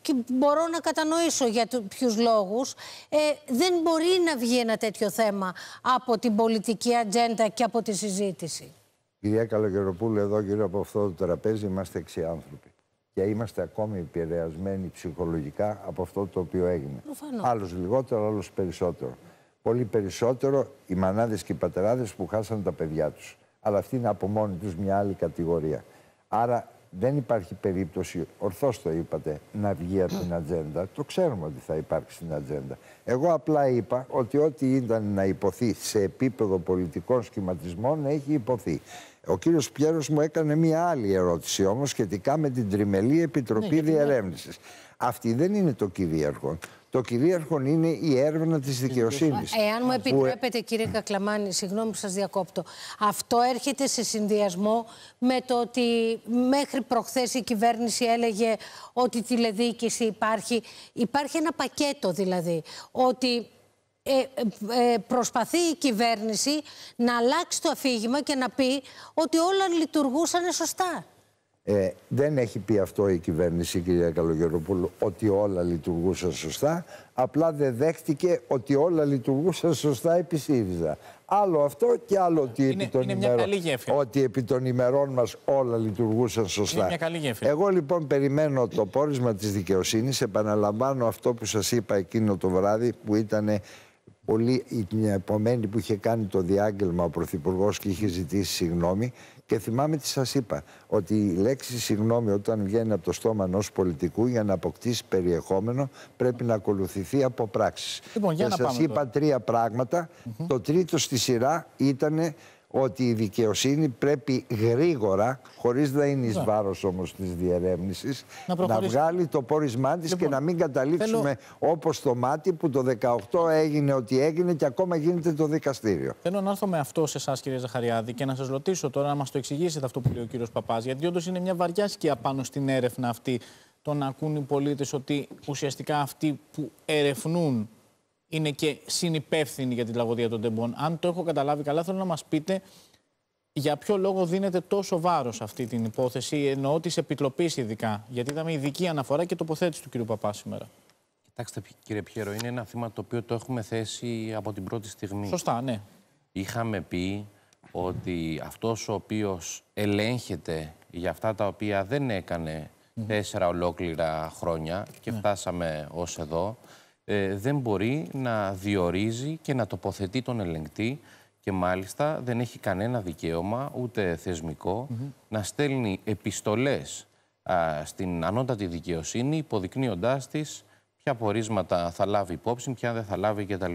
και μπορώ να κατανοήσω για ποιους λόγους, ε, δεν μπορεί να βγει ένα τέτοιο θέμα από την πολιτική ατζέντα και από τη συζήτηση. Κυρία Καλογεροπούλου, εδώ γύρω από αυτό το τραπέζι είμαστε έξι άνθρωποι. Και είμαστε ακόμη επηρεασμένοι ψυχολογικά από αυτό το οποίο έγινε. Άλλο λιγότερο, άλλο περισσότερο. Πολύ περισσότερο οι μανάδες και οι πατεράδες που χάσαν τα παιδιά τους αλλά αυτή είναι από μόνη τους μια άλλη κατηγορία. Άρα δεν υπάρχει περίπτωση, ορθώς το είπατε, να βγει από την ατζέντα. Το ξέρουμε ότι θα υπάρξει στην ατζέντα. Εγώ απλά είπα ότι ό,τι ήταν να υποθεί σε επίπεδο πολιτικών σχηματισμών έχει υποθεί. Ο κύριος Πιέρος μου έκανε μία άλλη ερώτηση όμως σχετικά με την Τριμελή Επιτροπή ναι, Διερεύνησης. Αυτή δεν είναι το κυρίαρχο. Το κυρίαρχο είναι η έρευνα της δικαιοσύνη. Εάν μου επιτρέπετε, κύριε Κακλαμάνη, συγγνώμη που σας διακόπτω. Αυτό έρχεται σε συνδυασμό με το ότι μέχρι προχθές η κυβέρνηση έλεγε ότι τηλεδίκηση υπάρχει. Υπάρχει ένα πακέτο δηλαδή. Ότι ε, ε, ε, προσπαθεί η κυβέρνηση να αλλάξει το αφήγημα και να πει ότι όλα λειτουργούσαν σωστά. Ε, δεν έχει πει αυτό η κυβέρνηση, κυρία Καλογεροπούλου, ότι όλα λειτουργούσαν σωστά. Απλά δεν δέχτηκε ότι όλα λειτουργούσαν σωστά επί ΣΥΡΙΖΑ. Άλλο αυτό και άλλο ότι, είναι, επί, των ημερών, ότι επί των ημερών μας όλα λειτουργούσαν σωστά. Εγώ λοιπόν περιμένω το πόρισμα της δικαιοσύνης. Επαναλαμβάνω αυτό που σας είπα εκείνο το βράδυ που ήταν πολύ η επομένη που είχε κάνει το διάγγελμα ο Πρωθυπουργός και είχε ζητήσει συγγνώμη. Και θυμάμαι τι σας είπα, ότι η λέξη συγγνώμη όταν βγαίνει από το στόμα ενός πολιτικού για να αποκτήσει περιεχόμενο πρέπει να ακολουθηθεί από πράξεις. Λοιπόν, και σα είπα τρία πράγματα. Το τρίτο στη σειρά ήταν ότι η δικαιοσύνη πρέπει γρήγορα, χωρίς να είναι εις ναι. βάρος όμως της διερεύνησης, να, βγάλει το πόρισμά της και λοιπόν, να μην καταλήξουμε θέλω... όπως το μάτι που το 18 έγινε ότι έγινε και ακόμα γίνεται το δικαστήριο. Θέλω να έρθω με αυτό σε εσάς, κύριε Ζαχαριάδη, και να σας ρωτήσω τώρα να μας το εξηγήσετε αυτό που λέει ο κύριος Παπάς. Γιατί όντως είναι μια βαριά σκιά πάνω στην έρευνα αυτή. Το να ακούν οι πολίτες ότι ουσιαστικά αυτοί που ερευνούν είναι και συνυπεύθυνη για τη λαγωδία των τεμπών. Αν το έχω καταλάβει καλά, θέλω να μας πείτε για ποιο λόγο δίνεται τόσο βάρος αυτή την υπόθεση, εννοώ της επιτροπής ειδικά. Γιατί είδαμε ειδική αναφορά και τοποθέτηση του κ. Παπά σήμερα. Κοιτάξτε, κύριε Πιέρο, είναι ένα θέμα το οποίο το έχουμε θέσει από την πρώτη στιγμή. Σωστά, ναι. Είχαμε πει ότι αυτός ο οποίος ελέγχεται για αυτά τα οποία δεν έκανε τέσσερα ολόκληρα χρόνια και ναι. φτάσαμε ως εδώ, ε, δεν μπορεί να διορίζει και να τοποθετεί τον ελεγκτή και μάλιστα δεν έχει κανένα δικαίωμα, ούτε θεσμικό, να στέλνει επιστολές στην ανώτατη δικαιοσύνη υποδεικνύοντάς της ποια πορίσματα θα λάβει υπόψη, ποια δεν θα λάβει κτλ.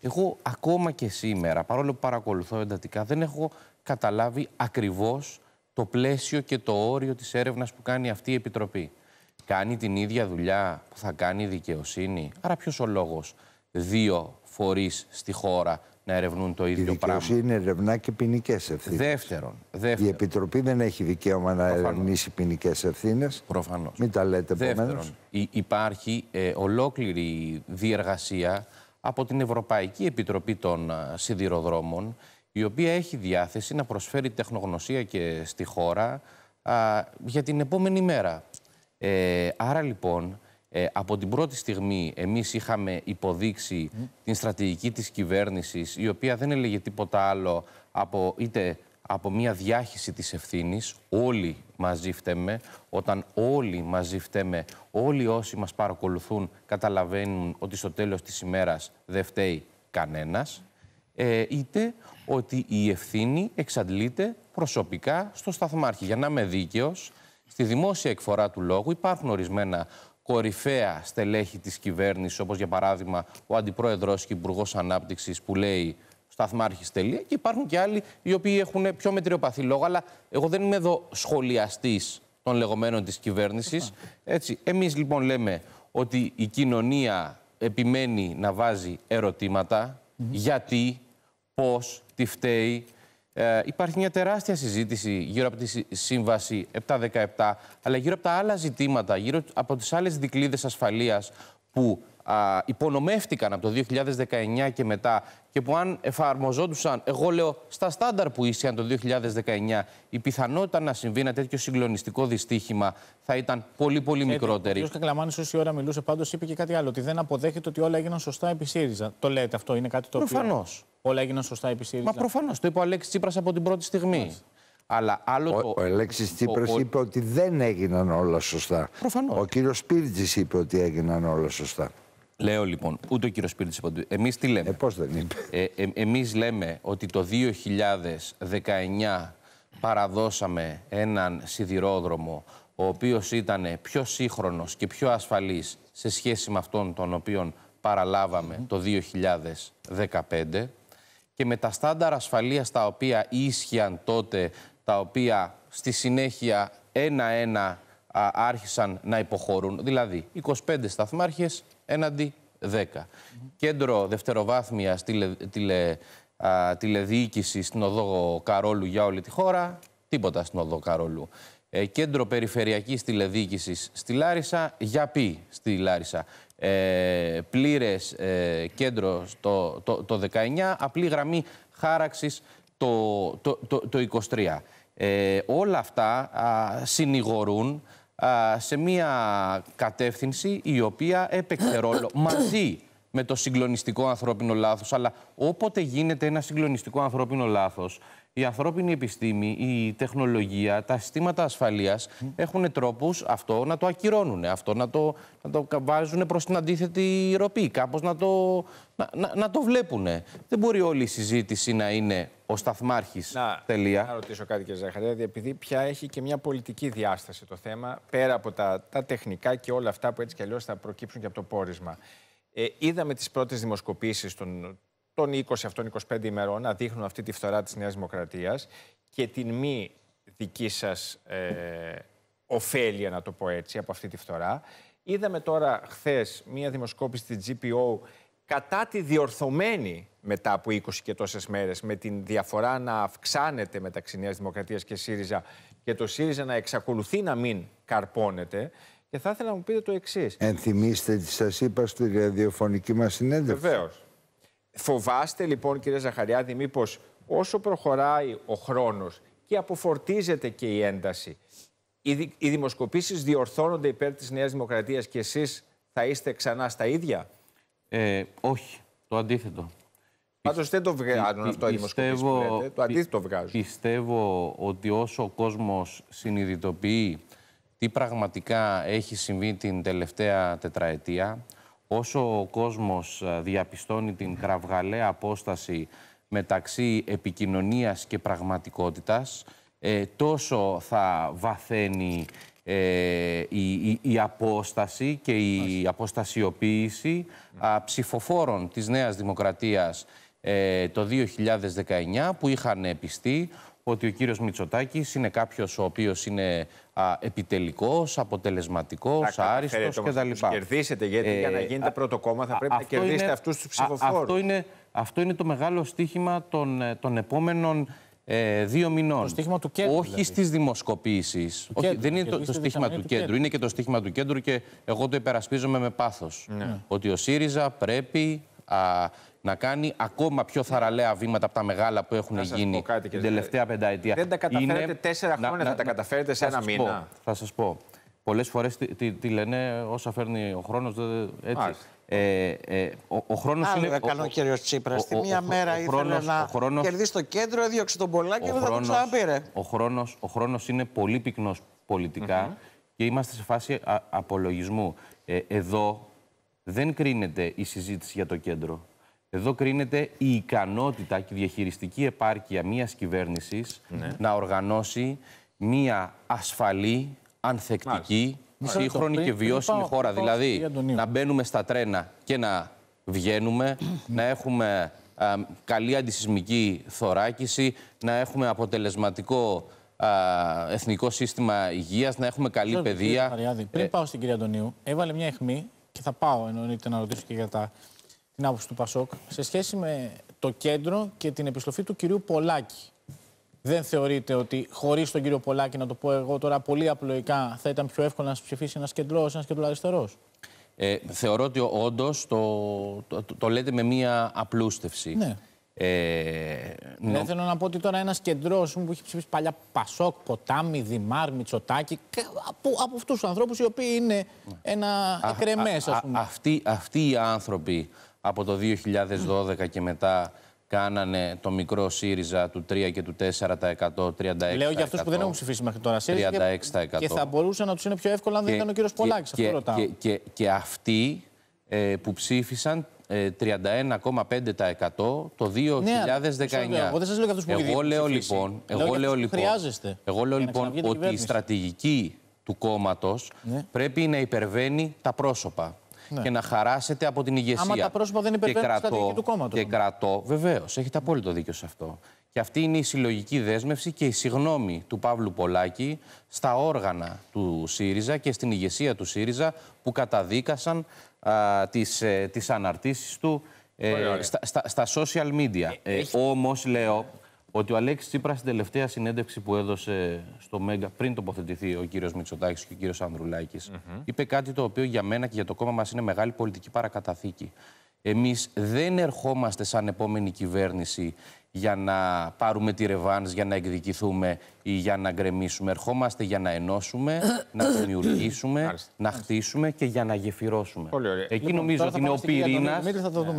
Εγώ ακόμα και σήμερα, παρόλο που παρακολουθώ εντατικά, δεν έχω καταλάβει ακριβώς το πλαίσιο και το όριο της έρευνας που κάνει αυτή η Επιτροπή κάνει την ίδια δουλειά που θα κάνει η δικαιοσύνη. Άρα ποιος ο λόγος δύο φορείς στη χώρα να ερευνούν το ίδιο πράγμα. Η δικαιοσύνη ερευνά και ποινικές ευθύνες. Δεύτερον, Η Επιτροπή δεν έχει δικαίωμα να ερευνήσει ποινικές ευθύνες. Προφανώς. Μην τα λέτε επομένως. Υπάρχει ε, ολόκληρη διεργασία από την Ευρωπαϊκή Επιτροπή των Σιδηροδρόμων, η οποία έχει διάθεση να προσφέρει τεχνογνωσία και στη χώρα για την επόμενη μέρα. Ε, άρα λοιπόν, ε, από την πρώτη στιγμή εμείς είχαμε υποδείξει την στρατηγική της κυβέρνησης, η οποία δεν έλεγε τίποτα άλλο από είτε από μια διάχυση της ευθύνης, όλοι μαζί φταίμε, όταν όλοι μαζί φταίμε, όλοι όσοι μας παρακολουθούν καταλαβαίνουν ότι στο τέλος της ημέρας δεν φταίει κανένας, ε, είτε ότι η ευθύνη εξαντλείται προσωπικά στο σταθμάρχη. Για να είμαι δίκαιος, στη δημόσια εκφορά του λόγου υπάρχουν ορισμένα κορυφαία στελέχη της κυβέρνησης, όπως για παράδειγμα ο Αντιπρόεδρος και υπουργός Ανάπτυξης που λέει σταθμάρχης τελεία και υπάρχουν και άλλοι οι οποίοι έχουν πιο μετριοπαθή λόγο, αλλά εγώ δεν είμαι εδώ σχολιαστής των λεγόμενων της κυβέρνησης. Έτσι, εμείς λοιπόν λέμε ότι η κοινωνία επιμένει να βάζει ερωτήματα, γιατί, πώς, τι φταίει, ε, υπάρχει μια τεράστια συζήτηση γύρω από τη σύμβαση 717, αλλά γύρω από τα άλλα ζητήματα, γύρω από τις άλλες δικλείδες ασφαλείας που α, υπονομεύτηκαν από το 2019 και μετά και που αν εφαρμοζόντουσαν, εγώ λέω, στα στάνταρ που ίσιαν το 2019, η πιθανότητα να συμβεί ένα τέτοιο συγκλονιστικό δυστύχημα θα ήταν πολύ πολύ Έτσι, ε, μικρότερη. Ο κ. Κλαμάνης όση ώρα μιλούσε, πάντως είπε και κάτι άλλο, ότι δεν αποδέχεται ότι όλα έγιναν σωστά επί ΣΥΡΙΖΑ. Το λέτε αυτό, είναι κάτι το οποίο. Προφανώς. Όλα έγιναν σωστά επί ΣΥΡΙΖΑ. Μα προφανώς. Το είπε ο Αλέξης Τσίπρας από την πρώτη στιγμή. Αλλά άλλο ο, το... ο Τσίπρα είπε ότι δεν έγιναν όλα σωστά. Προφανώς. Ο κύριος είπε ότι έγιναν όλα σωστά. Λέω λοιπόν, ούτε ο κύριος Πύρτη είπε. Εμείς τι λέμε. Ε, πώς δεν είπε. Ε, ε Εμείς λέμε ότι το 2019 παραδώσαμε έναν σιδηρόδρομο ο οποίος ήταν πιο σύγχρονος και πιο ασφαλής σε σχέση με αυτόν τον οποίον παραλάβαμε το 2015 και με τα στάνταρ ασφαλείας τα οποία ίσχυαν τότε, τα οποία στη συνέχεια ένα-ένα άρχισαν να υποχωρούν, δηλαδή 25 σταθμάρχες, έναντι 10. Κέντρο δευτεροβάθμια τηλε, τηλε, τηλεδιοίκησης στην οδό Καρόλου για όλη τη χώρα, τίποτα στην οδό Καρόλου. Ε, κέντρο περιφερειακής τηλεδιοίκησης στη Λάρισα, για ποιο στη Λάρισα. Ε, πλήρες ε, κέντρο το το, το 19, απλή γραμμή χάραξης το, το, το, 23. Ε, όλα αυτά α, συνηγορούν σε μια κατεύθυνση η οποία έπαιξε ρόλο (coughs) μαζί με το συγκλονιστικό ανθρώπινο λάθος, αλλά όποτε γίνεται ένα συγκλονιστικό ανθρώπινο λάθος, η ανθρώπινη επιστήμη, η τεχνολογία, τα συστήματα ασφαλείας έχουν τρόπους αυτό να το ακυρώνουν, αυτό να το, να το βάζουν προς την αντίθετη ροπή, κάπως να το, να, να, το βλέπουν. Δεν μπορεί όλη η συζήτηση να είναι ο σταθμάρχης. Τελεία. Να ρωτήσω κάτι, κύριε Ζαχαρέδη, δηλαδή επειδή πια έχει και μια πολιτική διάσταση το θέμα, πέρα από τα, τα τεχνικά και όλα αυτά που έτσι κι αλλιώς θα προκύψουν και από το πόρισμα. Ε, είδαμε τις πρώτες δημοσκοπήσεις των των 20 αυτών 25 ημερών να δείχνουν αυτή τη φθορά της Νέας Δημοκρατίας και την μη δική σας ε, ωφέλεια, να το πω έτσι, από αυτή τη φθορά. Είδαμε τώρα χθες μία δημοσκόπηση της GPO κατά τη διορθωμένη μετά από 20 και τόσες μέρες, με την διαφορά να αυξάνεται μεταξύ Νέας Δημοκρατίας και ΣΥΡΙΖΑ και το ΣΥΡΙΖΑ να εξακολουθεί να μην καρπώνεται. Και θα ήθελα να μου πείτε το εξής. Ενθυμίστε τι σας είπα στη ραδιοφωνική μας συνέντευξη. Βεβαίως. Φοβάστε λοιπόν κύριε Ζαχαριάδη μήπως όσο προχωράει ο χρόνος και αποφορτίζεται και η ένταση, οι, δι δημοσκοπήσεις διορθώνονται υπέρ της Νέας Δημοκρατίας και εσείς θα είστε ξανά στα ίδια. Ε, όχι, το αντίθετο. Πάντως δεν το βγάζουν αυτό οι δημοσκοπήσεις το αντίθετο βγάζουν. Πιστεύω ότι όσο ο κόσμος συνειδητοποιεί τι πραγματικά έχει συμβεί την τελευταία τετραετία, όσο ο κόσμος ε, διαπιστώνει την κραυγαλαία απόσταση μεταξύ επικοινωνίας και πραγματικότητας, ε, τόσο θα βαθαίνει ε, η, απόσταση και η αποστασιοποίηση ψηφοφόρων της Νέας Δημοκρατίας το 2019 που είχαν πιστεί ότι ο κύριος Μητσοτάκης είναι κάποιος ο οποίος είναι α, επιτελικός, αποτελεσματικός, Άκα, άριστος λοιπά. Θα κερδίσετε γιατί για να ε, γίνετε α, πρώτο κόμμα θα πρέπει να κερδίσετε είναι, αυτούς τους ψηφοφόρους. αυτό, είναι, αυτό είναι το μεγάλο στίχημα των, ε, των επόμενων ε, δύο μηνών. Το στίχημα του κέντρου. Όχι δηλαδή. στις δημοσκοπήσεις. Δεν είναι το, το στίχημα του, κέντρου. Είναι και το στίχημα του κέντρου και εγώ το υπερασπίζομαι με πάθος. Ναι. Ότι ο ΣΥΡΙΖΑ πρέπει α, να κάνει ακόμα πιο θαραλέα βήματα από τα μεγάλα που έχουν γίνει κάτι, την τελευταία πενταετία. Δεν τα καταφέρετε τέσσερα χρόνια, να, θα τα καταφέρετε σε ένα μήνα. Πω, θα σας πω. Πολλές φορές τι, λένε, όσα φέρνει ο χρόνος. Έτσι. Άς. Ε, ε, ο, ο χρόνος είναι. έκανε ο, κύριος Τσίπρας. Στη μία μέρα ο, ήθελε χρόνος, να κερδίσει το κέντρο, έδιωξε τον Πολάκη και δεν τον ξαναπήρε. Ο χρόνος ο χρόνος είναι πολύ πυκνός πολιτικά και είμαστε σε φάση απολογισμού. Ε, εδώ δεν κρίνεται η συζήτηση για το κέντρο. Εδώ κρίνεται η ικανότητα και η διαχειριστική επάρκεια μιας κυβέρνησης ναι. να οργανώσει μια ασφαλή, ανθεκτική, σύγχρονη και βιώσιμη χώρα. δηλαδή, να μπαίνουμε στα τρένα και να βγαίνουμε, (clears throat) να έχουμε καλή αντισυσμική θωράκιση, να έχουμε αποτελεσματικό εθνικό σύστημα υγείας, να έχουμε καλή παιδεία. πριν ε, πάω στην κυρία Αντωνίου, έβαλε μια αιχμή και θα πάω εννοείται να ρωτήσω και για τα την άποψη του Πασόκ σε σχέση με το κέντρο και την επιστροφή του κυρίου Πολάκη. Δεν θεωρείτε ότι χωρίς τον κύριο Πολάκη, να το πω εγώ τώρα πολύ απλοϊκά, θα ήταν πιο εύκολο να ψηφίσει ένας κεντρός, ένας κεντροαριστερός. Ε, θεωρώ ότι όντως το, το, λέτε με μία απλούστευση. Ναι. Ε, Δεν θέλω να πω ότι τώρα ένας κεντρός που έχει ψηφίσει παλιά Πασόκ, Ποτάμι, Δημάρ, Μητσοτάκη, από, από αυτούς τους ανθρώπους οι οποίοι είναι ναι. ένα εκρεμές, α πούμε. Α, α, αυτοί, αυτοί οι άνθρωποι από το 2012 και μετά κάνανε το μικρό ΣΥΡΙΖΑ του 3 και του 4%, 36%. Λέω για αυτούς που δεν έχουν ψηφίσει μέχρι τώρα ΣΥΡΙΖΑ. Και, θα μπορούσε να τους είναι πιο εύκολα αν δεν ήταν ο κύριος Πολάκη. Και, και, και, και, αυτοί ε, που ψήφισαν 31,5% ε, το 2019. Ναι, εγώ λέω λοιπόν, εγώ λέω, λοιπόν, Εγώ λέω λοιπόν ότι η στρατηγική του κόμματος ναι. πρέπει να υπερβαίνει τα πρόσωπα. Ναι. και να χαράσετε από την ηγεσία. Άμα τα πρόσωπα δεν υπερβαίνουν στα στρατηγική του κόμματος. Και ναι. κρατώ, βεβαίως, έχετε απόλυτο δίκιο σε αυτό. Και αυτή είναι η συλλογική δέσμευση και η συγνώμη του Παύλου Πολάκη στα όργανα του ΣΥΡΙΖΑ και στην ηγεσία του ΣΥΡΙΖΑ που καταδίκασαν α, τις, ε, τις αναρτήσεις του ε, στα, social media. Ε, ε Όμως, λέω, ότι ο Αλέξης Τσίπρας στην τελευταία συνέντευξη που έδωσε στο Μέγκα, πριν τοποθετηθεί ο κύριος Μητσοτάκης και ο κύριος Ανδρουλάκης, είπε κάτι το οποίο για μένα και για το κόμμα μας είναι μεγάλη πολιτική παρακαταθήκη. Εμείς δεν ερχόμαστε σαν επόμενη κυβέρνηση για να πάρουμε τη ρεβάνς, για να εκδικηθούμε ή για να γκρεμίσουμε. Ερχόμαστε για να ενώσουμε, (coughs) να δημιουργήσουμε, να χτίσουμε και για να γεφυρώσουμε. Εκεί λοιπόν, νομίζω ότι είναι ο πυρήνα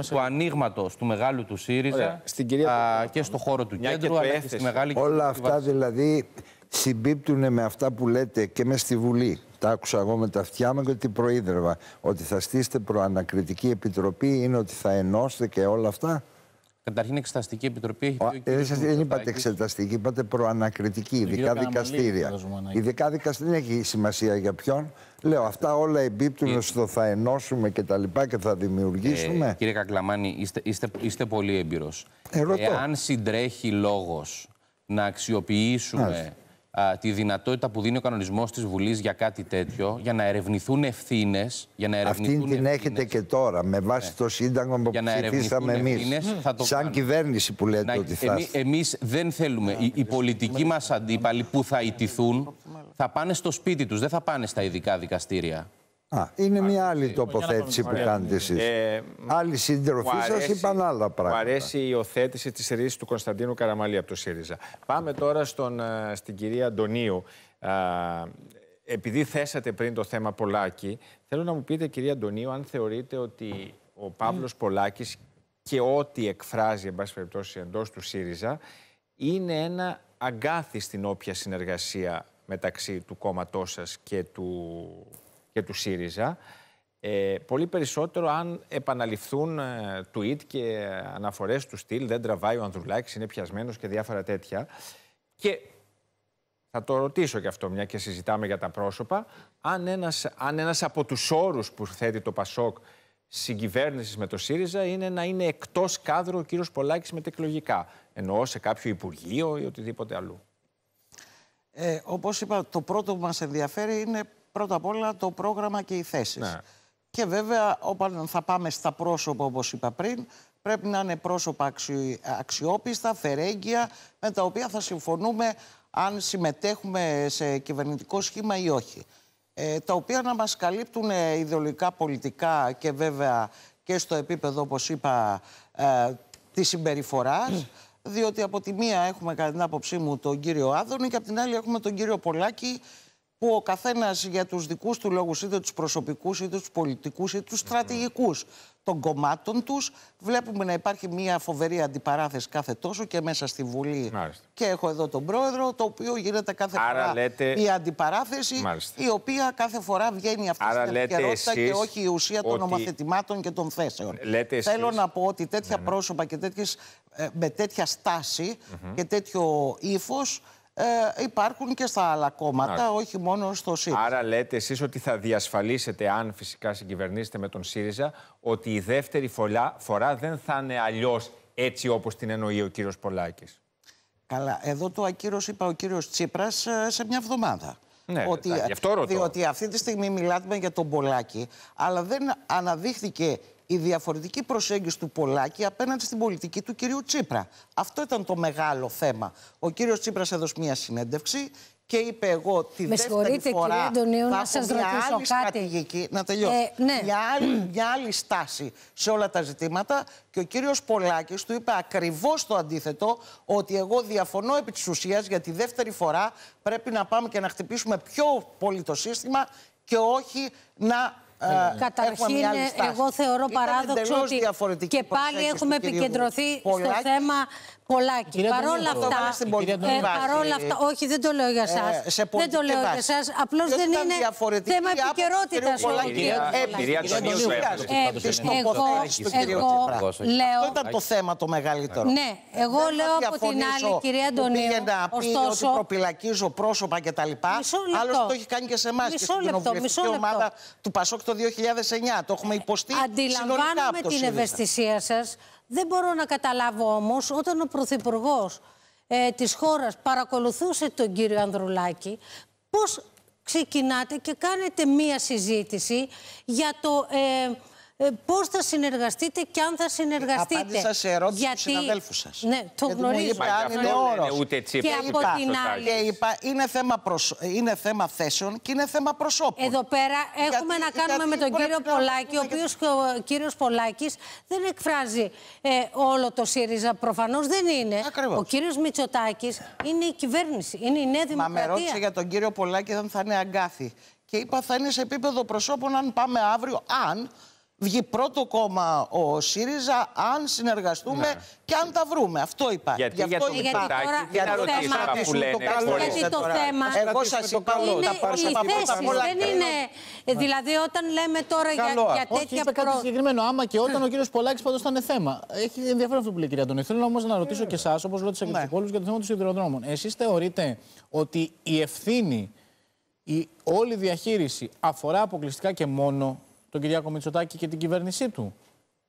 του ανοίγματος του μεγάλου του ΣΥΡΙΖΑ Στην κυρία... και στο χώρο του κέντρου, αλλά και στη μεγάλη Όλα αυτά δηλαδή συμπίπτουν με αυτά που λέτε και μες στη Βουλή. Τα άκουσα εγώ με τα αυτιά μου και ότι προείδρευα. Ότι θα στήσετε προανακριτική επιτροπή είναι ότι θα ενώσετε και όλα αυτά. Καταρχήν, εξεταστική επιτροπή έχει πει. Δεν είπατε εξεταστική, είπατε προανακριτική, ειδικά δικαστήρια. Ειδικά δικαστήρια δεν έχει σημασία για ποιον. Λέω, αυτά όλα εμπίπτουν ε. στο θα ενώσουμε και τα λοιπά και θα δημιουργήσουμε. Ε, κύριε Κακλαμάνη, είστε, είστε, είστε πολύ έμπειρος. Ε, Εάν συντρέχει λόγος να αξιοποιήσουμε. Ας α, τη δυνατότητα που δίνει ο κανονισμός της Βουλής για κάτι τέτοιο, για να ερευνηθούν ευθύνες. Αυτή την έχετε και τώρα, με βάση ναι. το Σύνταγμα που ψηφίσαμε εμεί. Σαν κυβέρνηση που λέτε να, ότι θα. Εμεί εμείς δεν θέλουμε. Οι, οι πολιτικοί μας αντίπαλοι που θα ιτηθούν θα πάνε στο σπίτι τους, δεν θα πάνε στα ειδικά δικαστήρια. Α, είναι μια άλλη τοποθέτηση που κάνετε εσείς. Ε, άλλη σύντροφή σα είπαν άλλα πράγματα. Μου αρέσει η υιοθέτηση της ρίση του Κωνσταντίνου Καραμαλή από το ΣΥΡΙΖΑ. Πάμε τώρα στον, ε, στην κυρία Αντωνίου. Α, επειδή θέσατε πριν το θέμα Πολάκη, θέλω να μου πείτε, κυρία Αντωνίου, αν θεωρείτε ότι ο Παύλος mm. Πολάκης και ό,τι εκφράζει, εν πάση περιπτώσει, εντός του ΣΥΡΙΖΑ, είναι ένα αγκάθι στην όποια συνεργασία μεταξύ του κόμματός σας και του και του ΣΥΡΙΖΑ. Ε, πολύ περισσότερο αν επαναληφθούν ε, tweet και αναφορές του στυλ «Δεν τραβάει ο Ανδρουλάκης, είναι πιασμένος» και διάφορα τέτοια. Και θα το ρωτήσω και αυτό, μια και συζητάμε για τα πρόσωπα, αν ένας, αν ένας από τους όρους που θέτει το ΠΑΣΟΚ συγκυβέρνησης με το ΣΥΡΙΖΑ είναι να είναι εκτός κάδρου ο κύριος Πολάκης τεκλογικά. εννοώ σε κάποιο υπουργείο ή οτιδήποτε αλλού. Ε, όπως είπα, το πρώτο που μας ενδιαφέρει είναι πρώτα απ' όλα το πρόγραμμα και οι θέσεις. Ναι. Και βέβαια, όταν θα πάμε στα πρόσωπα, όπως είπα πριν, πρέπει να είναι πρόσωπα αξιόπιστα, φερέγγια, με τα οποία θα συμφωνούμε αν συμμετέχουμε σε κυβερνητικό σχήμα ή όχι. Ε, τα οποία να μας καλύπτουν ε, ιδεολογικά, πολιτικά και βέβαια και στο επίπεδο, όπως είπα, ε, της συμπεριφοράς, διότι από τη μία έχουμε, κατά την άποψή μου, τον κύριο Άδωνη και από την άλλη έχουμε τον κύριο Πολάκη, που ο καθένας για τους δικούς του λόγους, είτε τους προσωπικούς είτε τους πολιτικούς, είτε τους στρατηγικούς των κομμάτων τους. βλέπουμε να υπάρχει μια φοβερή αντιπαράθεση κάθε τόσο και μέσα στη Βουλή. Και έχω εδώ τον πρόεδρο, το οποίο γίνεται κάθε Άρα φορά η αντιπαράθεση, η οποία κάθε φορά βγαίνει αυτή Άρα στην επικαιρότητα και όχι η ουσία των ότι... και των θέσεων. Λέτε Θέλω να πω ότι τέτοια ναι, ναι. πρόσωπα και ε, με τέτοια στάση και τέτοιο ύφος ε, υπάρχουν και στα άλλα κόμματα, όχι μόνο στο ΣΥΡΙΖΑ. Άρα λέτε εσείς ότι θα διασφαλίσετε, αν φυσικά συγκυβερνήσετε με τον ΣΥΡΙΖΑ, ότι η δεύτερη φορά, φορά δεν θα είναι αλλιώς έτσι όπως την εννοεί ο κύριος Πολάκης. Καλά, εδώ το ακύρωση είπα ο κύριος Τσίπρας ε, σε μια εβδομάδα. Ναι, ότι, αυτό ρωτώ. Διότι αυτή τη στιγμή μιλάμε για τον Πολάκη, αλλά δεν αναδείχθηκε η διαφορετική προσέγγιση του Πολάκη απέναντι στην πολιτική του κυρίου Τσίπρα. Αυτό ήταν το μεγάλο θέμα. Ο κύριος Τσίπρας έδωσε μια συνέντευξη και είπε εγώ τη Με δεύτερη φορά να σας ρωτήσω κάτι. να τελειώσω, ε, ναι. μια, άλλη, στάση σε όλα τα ζητήματα και ο κύριος Πολάκης του είπε ακριβώς το αντίθετο ότι εγώ διαφωνώ επί της ουσίας για τη δεύτερη φορά πρέπει να πάμε και να χτυπήσουμε πιο πολύ το σύστημα και όχι να ε, καταρχήν, ε, εγώ θεωρώ παράδοξο ότι και πάλι έχουμε επικεντρωθεί στο θέμα Πολάκη. Παρόλα αυτά, ε, παρόλα αυτά, όχι δεν το λέω για εσάς, δεν το λέω για εσάς, απλώς δεν είναι θέμα επικαιρότητας. Εγώ λέω... Αυτό ήταν το θέμα το μεγαλύτερο. Ναι, εγώ λέω από την άλλη, κυρία Αντωνίου, ωστόσο... Ότι προπυλακίζω πρόσωπα και λοιπά, Άλλωστε το έχει κάνει και σε εμάς, και στην κοινοβουλευτική ομάδα του Πασόκ το 2009. Το έχουμε υποστεί Αντιλαμβάνομαι την ευαισθησία σας. Δεν μπορώ να καταλάβω όμως όταν ο Πρωθυπουργός ε, της χώρας παρακολουθούσε τον κύριο Ανδρουλάκη πώς ξεκινάτε και κάνετε μία συζήτηση για το... Ε, ε, πώς θα συνεργαστείτε και αν θα συνεργαστείτε. Απάντησα σε ερώτηση Γιατί... του συναδέλφου σας. Ναι, το γνωρίζω. Μου αν είναι Ούτε έτσι και από την άλλη. Και είπα, είναι θέμα, είναι θέμα θέσεων και είναι θέμα προσώπων. Εδώ πέρα έχουμε να κάνουμε με τον κύριο Πολάκη, ο οποίο ο κύριος Πολάκης δεν εκφράζει ε, όλο το ΣΥΡΙΖΑ. Προφανώς δεν είναι. Ο κύριος Μητσοτάκης είναι η κυβέρνηση, είναι η Νέα Δημοκρατία. Μα με ρώτησε για τον κύριο Πολάκη, δεν θα είναι αγκάθι. Και είπα θα είναι σε επίπεδο προσώπων αν πάμε αύριο, αν βγει πρώτο κόμμα ο ΣΥΡΙΖΑ, αν συνεργαστούμε ναι. και αν τα βρούμε. Αυτό υπάρχει. Γιατί για το κουτάκι που λένε. Γιατί το θέμα Εγώ σας καλό. είναι οι θέσεις, δεν είναι... Ε, δηλαδή όταν λέμε τώρα για, για τέτοια πρόοδο... κάτι συγκεκριμένο. Άμα και όταν ο κύριος Πολάκης πάντως ήταν θέμα. Έχει ενδιαφέρον αυτό που λέει η κυρία Τονή. Θέλω όμως να ρωτήσω και εσάς, όπως λέω ναι. τους εκδικόλους, για το θέμα των σιδηροδρόμων. Εσείς θεωρείτε ότι η ευθύνη η όλη διαχείριση αφορά αποκλειστικά και μόνο τον Κυριάκο Μητσοτάκη και την κυβέρνησή του.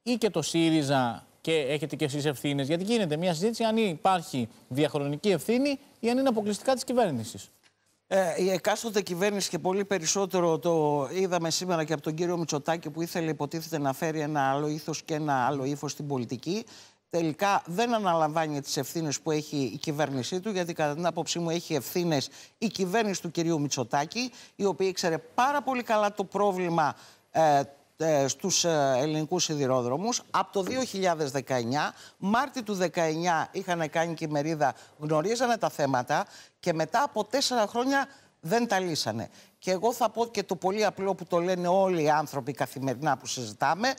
Ή και το ΣΥΡΙΖΑ και έχετε και εσείς ευθύνες. Γιατί γίνεται μια συζήτηση αν υπάρχει διαχρονική ευθύνη ή αν είναι αποκλειστικά της κυβέρνησης. Ε, η εκάστοτε κυβέρνηση και πολύ περισσότερο το είδαμε σήμερα και από τον κύριο Μητσοτάκη που ήθελε υποτίθεται να φέρει ένα άλλο ήθος και ένα άλλο ύφος στην πολιτική. Τελικά δεν αναλαμβάνει τις ευθύνες που έχει η κυβέρνησή του γιατί κατά την άποψή μου έχει ευθυνε η κυβέρνηση του κυρίου Μητσοτάκη η οποία ήξερε πάρα πολύ καλά το πρόβλημα ε, ε, στους ε, ελληνικούς σιδηρόδρομους. Από το 2019, Μάρτιο του 19 είχαν κάνει και η μερίδα, γνωρίζανε τα θέματα και μετά από τέσσερα χρόνια δεν τα λύσανε. Και εγώ θα πω και το πολύ απλό που το λένε όλοι οι άνθρωποι καθημερινά που συζητάμε,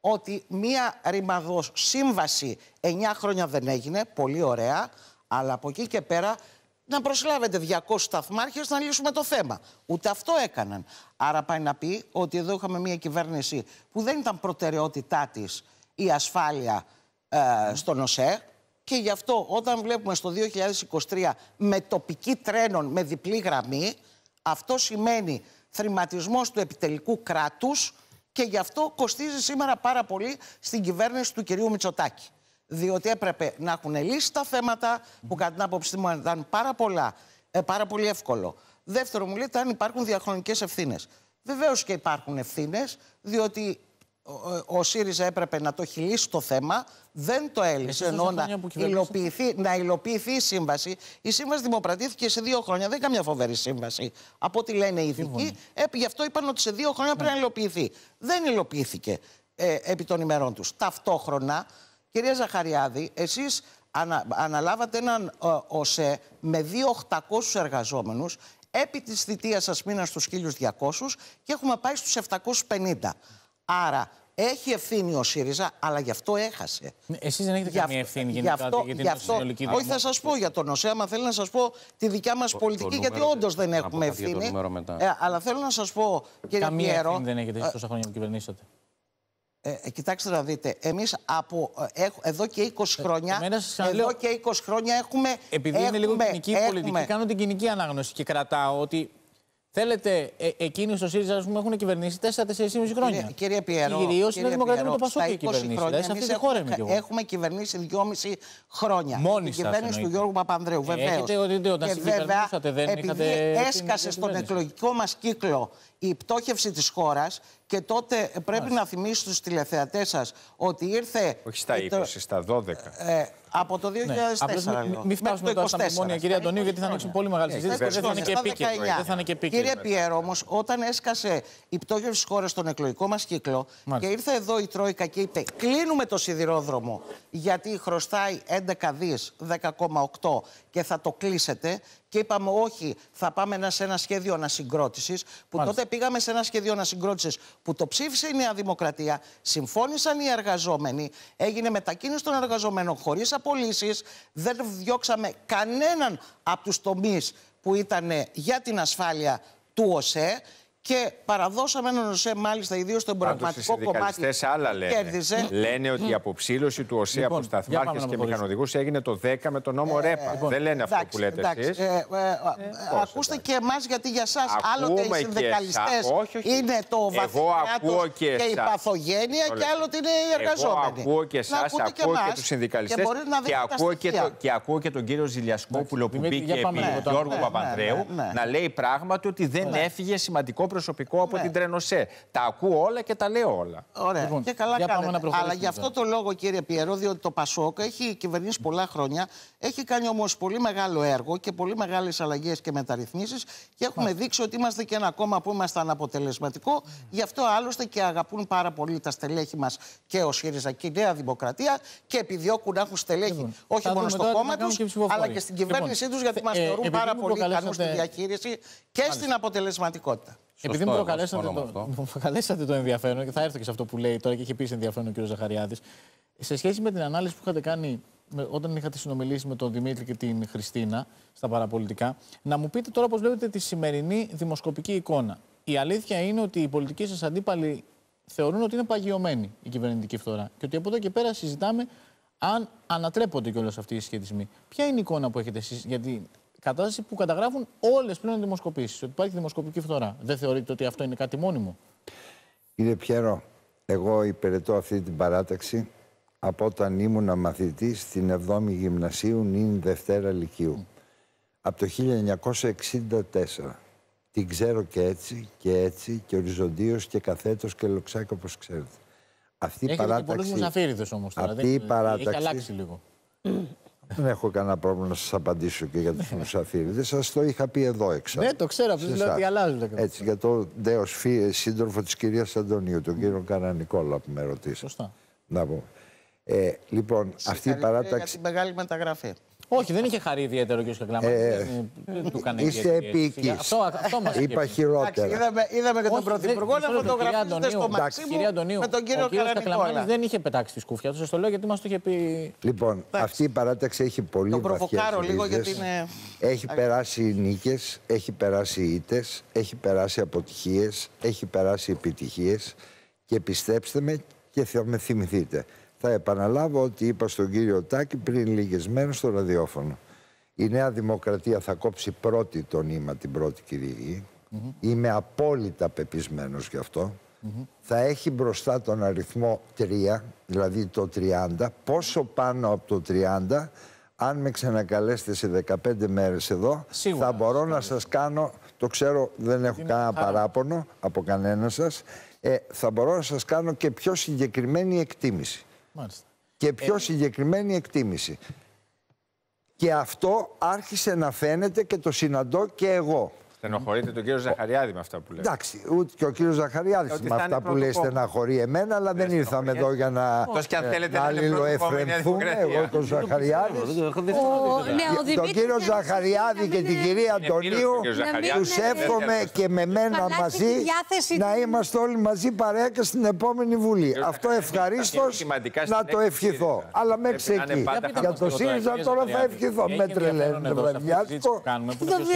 ότι μία ρημαδός σύμβαση 9 χρόνια δεν έγινε, πολύ ωραία, αλλά από εκεί και πέρα να προσλάβετε 200 σταθμάρχες να λύσουμε το θέμα. Ούτε αυτό έκαναν. Άρα πάει να πει ότι εδώ είχαμε μια κυβέρνηση που δεν ήταν προτεραιότητά της η ασφάλεια ε, στον ΟΣΕ και γι' αυτό όταν βλέπουμε στο 2023 με τοπική τρένων με διπλή γραμμή αυτό σημαίνει θρηματισμός του επιτελικού κράτους και γι' αυτό κοστίζει σήμερα πάρα πολύ στην κυβέρνηση του κυρίου Μητσοτάκη. Διότι έπρεπε να έχουν λύσει τα θέματα που κατά την άποψή μου ήταν πάρα πολλά, ε, πάρα πολύ εύκολο. Δεύτερο, μου λέτε αν υπάρχουν διαχρονικές ευθύνες. Βεβαίως και υπάρχουν ευθύνες, διότι ο ΣΥΡΙΖΑ έπρεπε να το χειλήσει το θέμα, δεν το έλυσε. Ενώ να υλοποιηθεί, να υλοποιηθεί η σύμβαση. Η σύμβαση δημοπρατήθηκε σε δύο χρόνια. Δεν είναι καμιά φοβερή σύμβαση. Από ό,τι λένε οι ειδικοί, λοιπόν. ε, γι' αυτό είπαν ότι σε δύο χρόνια πρέπει να ναι. υλοποιηθεί. Δεν υλοποιήθηκε ε, επί των ημερών τους. Ταυτόχρονα, κυρία Ζαχαριάδη, εσείς ανα, αναλάβατε έναν ε, ΟΣΕ με 2.800 εργαζόμενους, Επί της θητείας σας μήνα στους 1200 και έχουμε πάει στους 750. Άρα έχει ευθύνη ο ΣΥΡΙΖΑ, αλλά γι' αυτό έχασε. Ναι, εσείς δεν έχετε καμία ευθύνη γενικά για την αυτό, συνολική Όχι, θα σας πω για τον ΩΣΕ, μα θέλω να σας πω τη δικιά μας πολιτική, γιατί όντως δεν έχουμε ευθύνη. Ε, αλλά θέλω να σας πω, κύριε Καμία ευθύνη δεν έχετε εσεί τόσα χρόνια που κυβερνήσατε. Ε, ε, κοιτάξτε να δείτε, εμείς από, ε, εδώ και 20 ε, χρόνια, ε, εδώ λέω, και 20 χρόνια έχουμε... Επειδή έχουμε, είναι λίγο κοινική έχουμε, πολιτική, κάνω την κοινική ανάγνωση και κρατάω ότι Θέλετε, ε, εκείνοι στο ΣΥΡΙΖΑ ας πούμε, έχουν κυβερνήσει 4-4,5 χρόνια. Κύριε, Πιερό, κυρίω είναι Δημοκρατία με το έχει κυβερνήσει. Δεν σε αυτή τη χώρα είμαι Έχουμε κυβερνήσει 2,5 χρόνια. Μόνη Η κυβέρνηση του Γιώργου Παπανδρέου, βεβαίω. ότι και βέβαια, επειδή Έσκασε στον εκλογικό μας κύκλο η πτώχευση της χώρας και τότε πρέπει να θυμίσω στους τηλεθεατές σας ότι ήρθε... Όχι στα 20, το... στα 12. Ε, ε, από το 2004. Ναι. Μην φτάσουμε τώρα στα μνημόνια, κυρία Αντωνίου, γιατί θα είναι πολύ μεγάλη συζήτηση. Δεν θα είναι και επίκαιρο. Κύριε Πιέρο, όμως, όταν έσκασε η πτώχευση της χώρας στον εκλογικό μας κύκλο και ήρθε εδώ η Τρόικα και είπε: Κλείνουμε το σιδηρόδρομο, γιατί χρωστάει 11 δι, 10,8 και θα το κλείσετε και είπαμε όχι, θα πάμε σε ένα σχέδιο ανασυγκρότησης. Που τότε πήγαμε σε ένα σχέδιο ανασυγκρότησης που το ψήφισε η Νέα Δημοκρατία, συμφώνησαν οι εργαζόμενοι, έγινε μετακίνηση των εργαζομένων χωρίς απολύσεις, δεν διώξαμε κανέναν από τους τομείς που ήταν για την ασφάλεια του ΟΣΕ και παραδώσαμε έναν ΟΣΕ, μάλιστα, ιδίως στον πραγματικό κομμάτι. Οι άλλα λένε. Κέρδισε. Λένε ότι η αποψήλωση του ΟΣΕ λοιπόν, από σταθμάρχε και μηχανοδηγούς έγινε το 10 με τον νόμο ε, ΡΕΠΑ. Λοιπόν, δεν λένε αυτό που λέτε εσείς. Ε, ε, ε, ε ακούστε και εμάς, γιατί για εσά άλλοτε οι συνδικαλιστέ είναι το βαθμό και, η παθογένεια, και άλλοτε είναι οι εργαζόμενοι. ακούω και εσά, ακούω και του συνδικαλιστέ και ακούω και τον κύριο Ζηλιασκόπουλο που μπήκε επί Γιώργου Παπανδρέου ναι, ναι, ναι, να λέει πράγματι ότι δεν έφυγε σημαντικό προσωπικό από ναι. την Τρενοσέ. Τα ακούω όλα και τα λέω όλα. Ωραία. Λοιπόν, και καλά κάνετε. Αλλά γι' αυτό το λόγο, κύριε Πιερό, διότι το Πασόκ έχει κυβερνήσει πολλά χρόνια. Έχει κάνει όμως πολύ μεγάλο έργο και πολύ μεγάλες αλλαγές και μεταρρυθμίσεις. Και έχουμε Μάλιστα. δείξει ότι είμαστε και ένα κόμμα που ήμασταν αποτελεσματικό. Mm. Γι' αυτό άλλωστε και αγαπούν πάρα πολύ τα στελέχη μας και ο ΣΥΡΙΖΑ και η Νέα Δημοκρατία και επιδιώκουν να έχουν στελέχη λοιπόν, όχι μόνο στο κόμμα του, αλλά και στην λοιπόν, κυβέρνησή τους, γιατί ε, μας ε, θεωρούν πάρα πολύ ικανούς στη διαχείριση και στην αποτελεσματικότητα. Επειδή μου προκαλέσατε, το, μου προκαλέσατε ενδιαφέρον και θα έρθω και σε αυτό που λέει τώρα και έχει πει ενδιαφέρον ο κ. Ζαχαριάδης. Σε σχέση με την ανάλυση που είχατε κάνει με, όταν είχατε συνομιλήσει με τον Δημήτρη και την Χριστίνα στα παραπολιτικά, να μου πείτε τώρα πώς βλέπετε τη σημερινή δημοσκοπική εικόνα. Η αλήθεια είναι ότι οι πολιτικοί σας αντίπαλοι θεωρούν ότι είναι παγιωμένη η κυβερνητική φθορά και ότι από εδώ και πέρα συζητάμε αν ανατρέπονται κιόλας αυτοί οι σχετισμοί. Ποια είναι η εικόνα που έχετε εσείς, Γιατί κατάσταση που καταγράφουν όλες πλέον οι δημοσκοπήσεις. Ότι υπάρχει δημοσκοπική φθορά. Δεν θεωρείτε ότι αυτό είναι κάτι μόνιμο. Κύριε Πιέρο, εγώ υπηρετώ αυτή την παράταξη από όταν ήμουν μαθητή στην 7η Γυμνασίου νυν Δευτέρα Λυκειού. Από το 1964. Την ξέρω και έτσι και έτσι και οριζοντίως και καθέτω και λοξάκι όπως ξέρετε. Αυτή η παράταξη... όμως τώρα. Αυτή η παράταξη... Έχει αλλάξει λίγο. Δεν έχω κανένα πρόβλημα να σας απαντήσω και για τους ναι. μουσαφίριδες. Σας το είχα πει εδώ έξω. Ναι, το ξέρω, αυτό δηλαδή αλλάζουν. Έτσι, για το νέο ε, σύντροφο της κυρίας Αντωνίου, τον κύριο Καρανικόλα που με ρωτήσατε. Σωστά. Να πω. Ε, λοιπόν, αυτή η παράταξη. Για τη μεγάλη μεταγραφή. Όχι, δεν είχε χαρεί ιδιαίτερο ο κ. Κακλάμα. Ε, ε, του κάνει είστε επίκης. Αυτό, αυτό μας Είπα χειρότερα. Είδαμε, είδαμε και τον Πρωθυπουργό να φωτογραφίζεται στο Μαξίμου με τον κύριο Καρανικόλα. δεν είχε πετάξει τη σκούφια του. Σας το λέω γιατί μας το είχε πει. Λοιπόν, αυτή η παράταξη έχει πολύ βαθιά. Το προφοκάρω λίγο γιατί είναι. Έχει περάσει νίκες, έχει περάσει ήττες, έχει περάσει αποτυχίες, έχει περάσει επιτυχίες. Και πιστέψτε με και θα με θυμηθείτε. Θα επαναλάβω ότι είπα στον κύριο Τάκη πριν λίγες μέρες στο ραδιόφωνο. Η Νέα Δημοκρατία θα κόψει πρώτη το νήμα, την πρώτη Κυριακή. Mm -hmm. Είμαι απόλυτα πεπισμένος γι' αυτό. Θα έχει μπροστά τον αριθμό 3, δηλαδή το 30. Πόσο πάνω από το 30, αν με ξανακαλέσετε σε 15 μέρες εδώ, θα μπορώ να σας κάνω, το ξέρω δεν έχω Είναι κανένα παράπονο από κανένα σας, ε, θα μπορώ να σας κάνω και πιο συγκεκριμένη εκτίμηση. Και πιο ε... συγκεκριμένη εκτίμηση. Και αυτό άρχισε να φαίνεται και το συναντώ και εγώ. Στενοχωρείτε τον κύριο Ζαχαριάδη με αυτά που λέει. Εντάξει, ούτε και ο κύριος Ζαχαριάδης ε, με αυτά που λέει στεναχωρεί εμένα, αλλά δεν, ε, ήρθαμε εδώ για να. Ε, θέλετε να Εγώ τον Ζαχαριάδη. Τον κύριο Ζαχαριάδη και την κυρία Αντωνίου του εύχομαι και με μένα μαζί να είμαστε όλοι μαζί παρέα και στην επόμενη Βουλή. Αυτό ευχαρίστω να το ευχηθώ. Αλλά μέχρι εκεί. Για το ΣΥΡΙΖΑ τώρα θα ευχηθώ. Με Δεν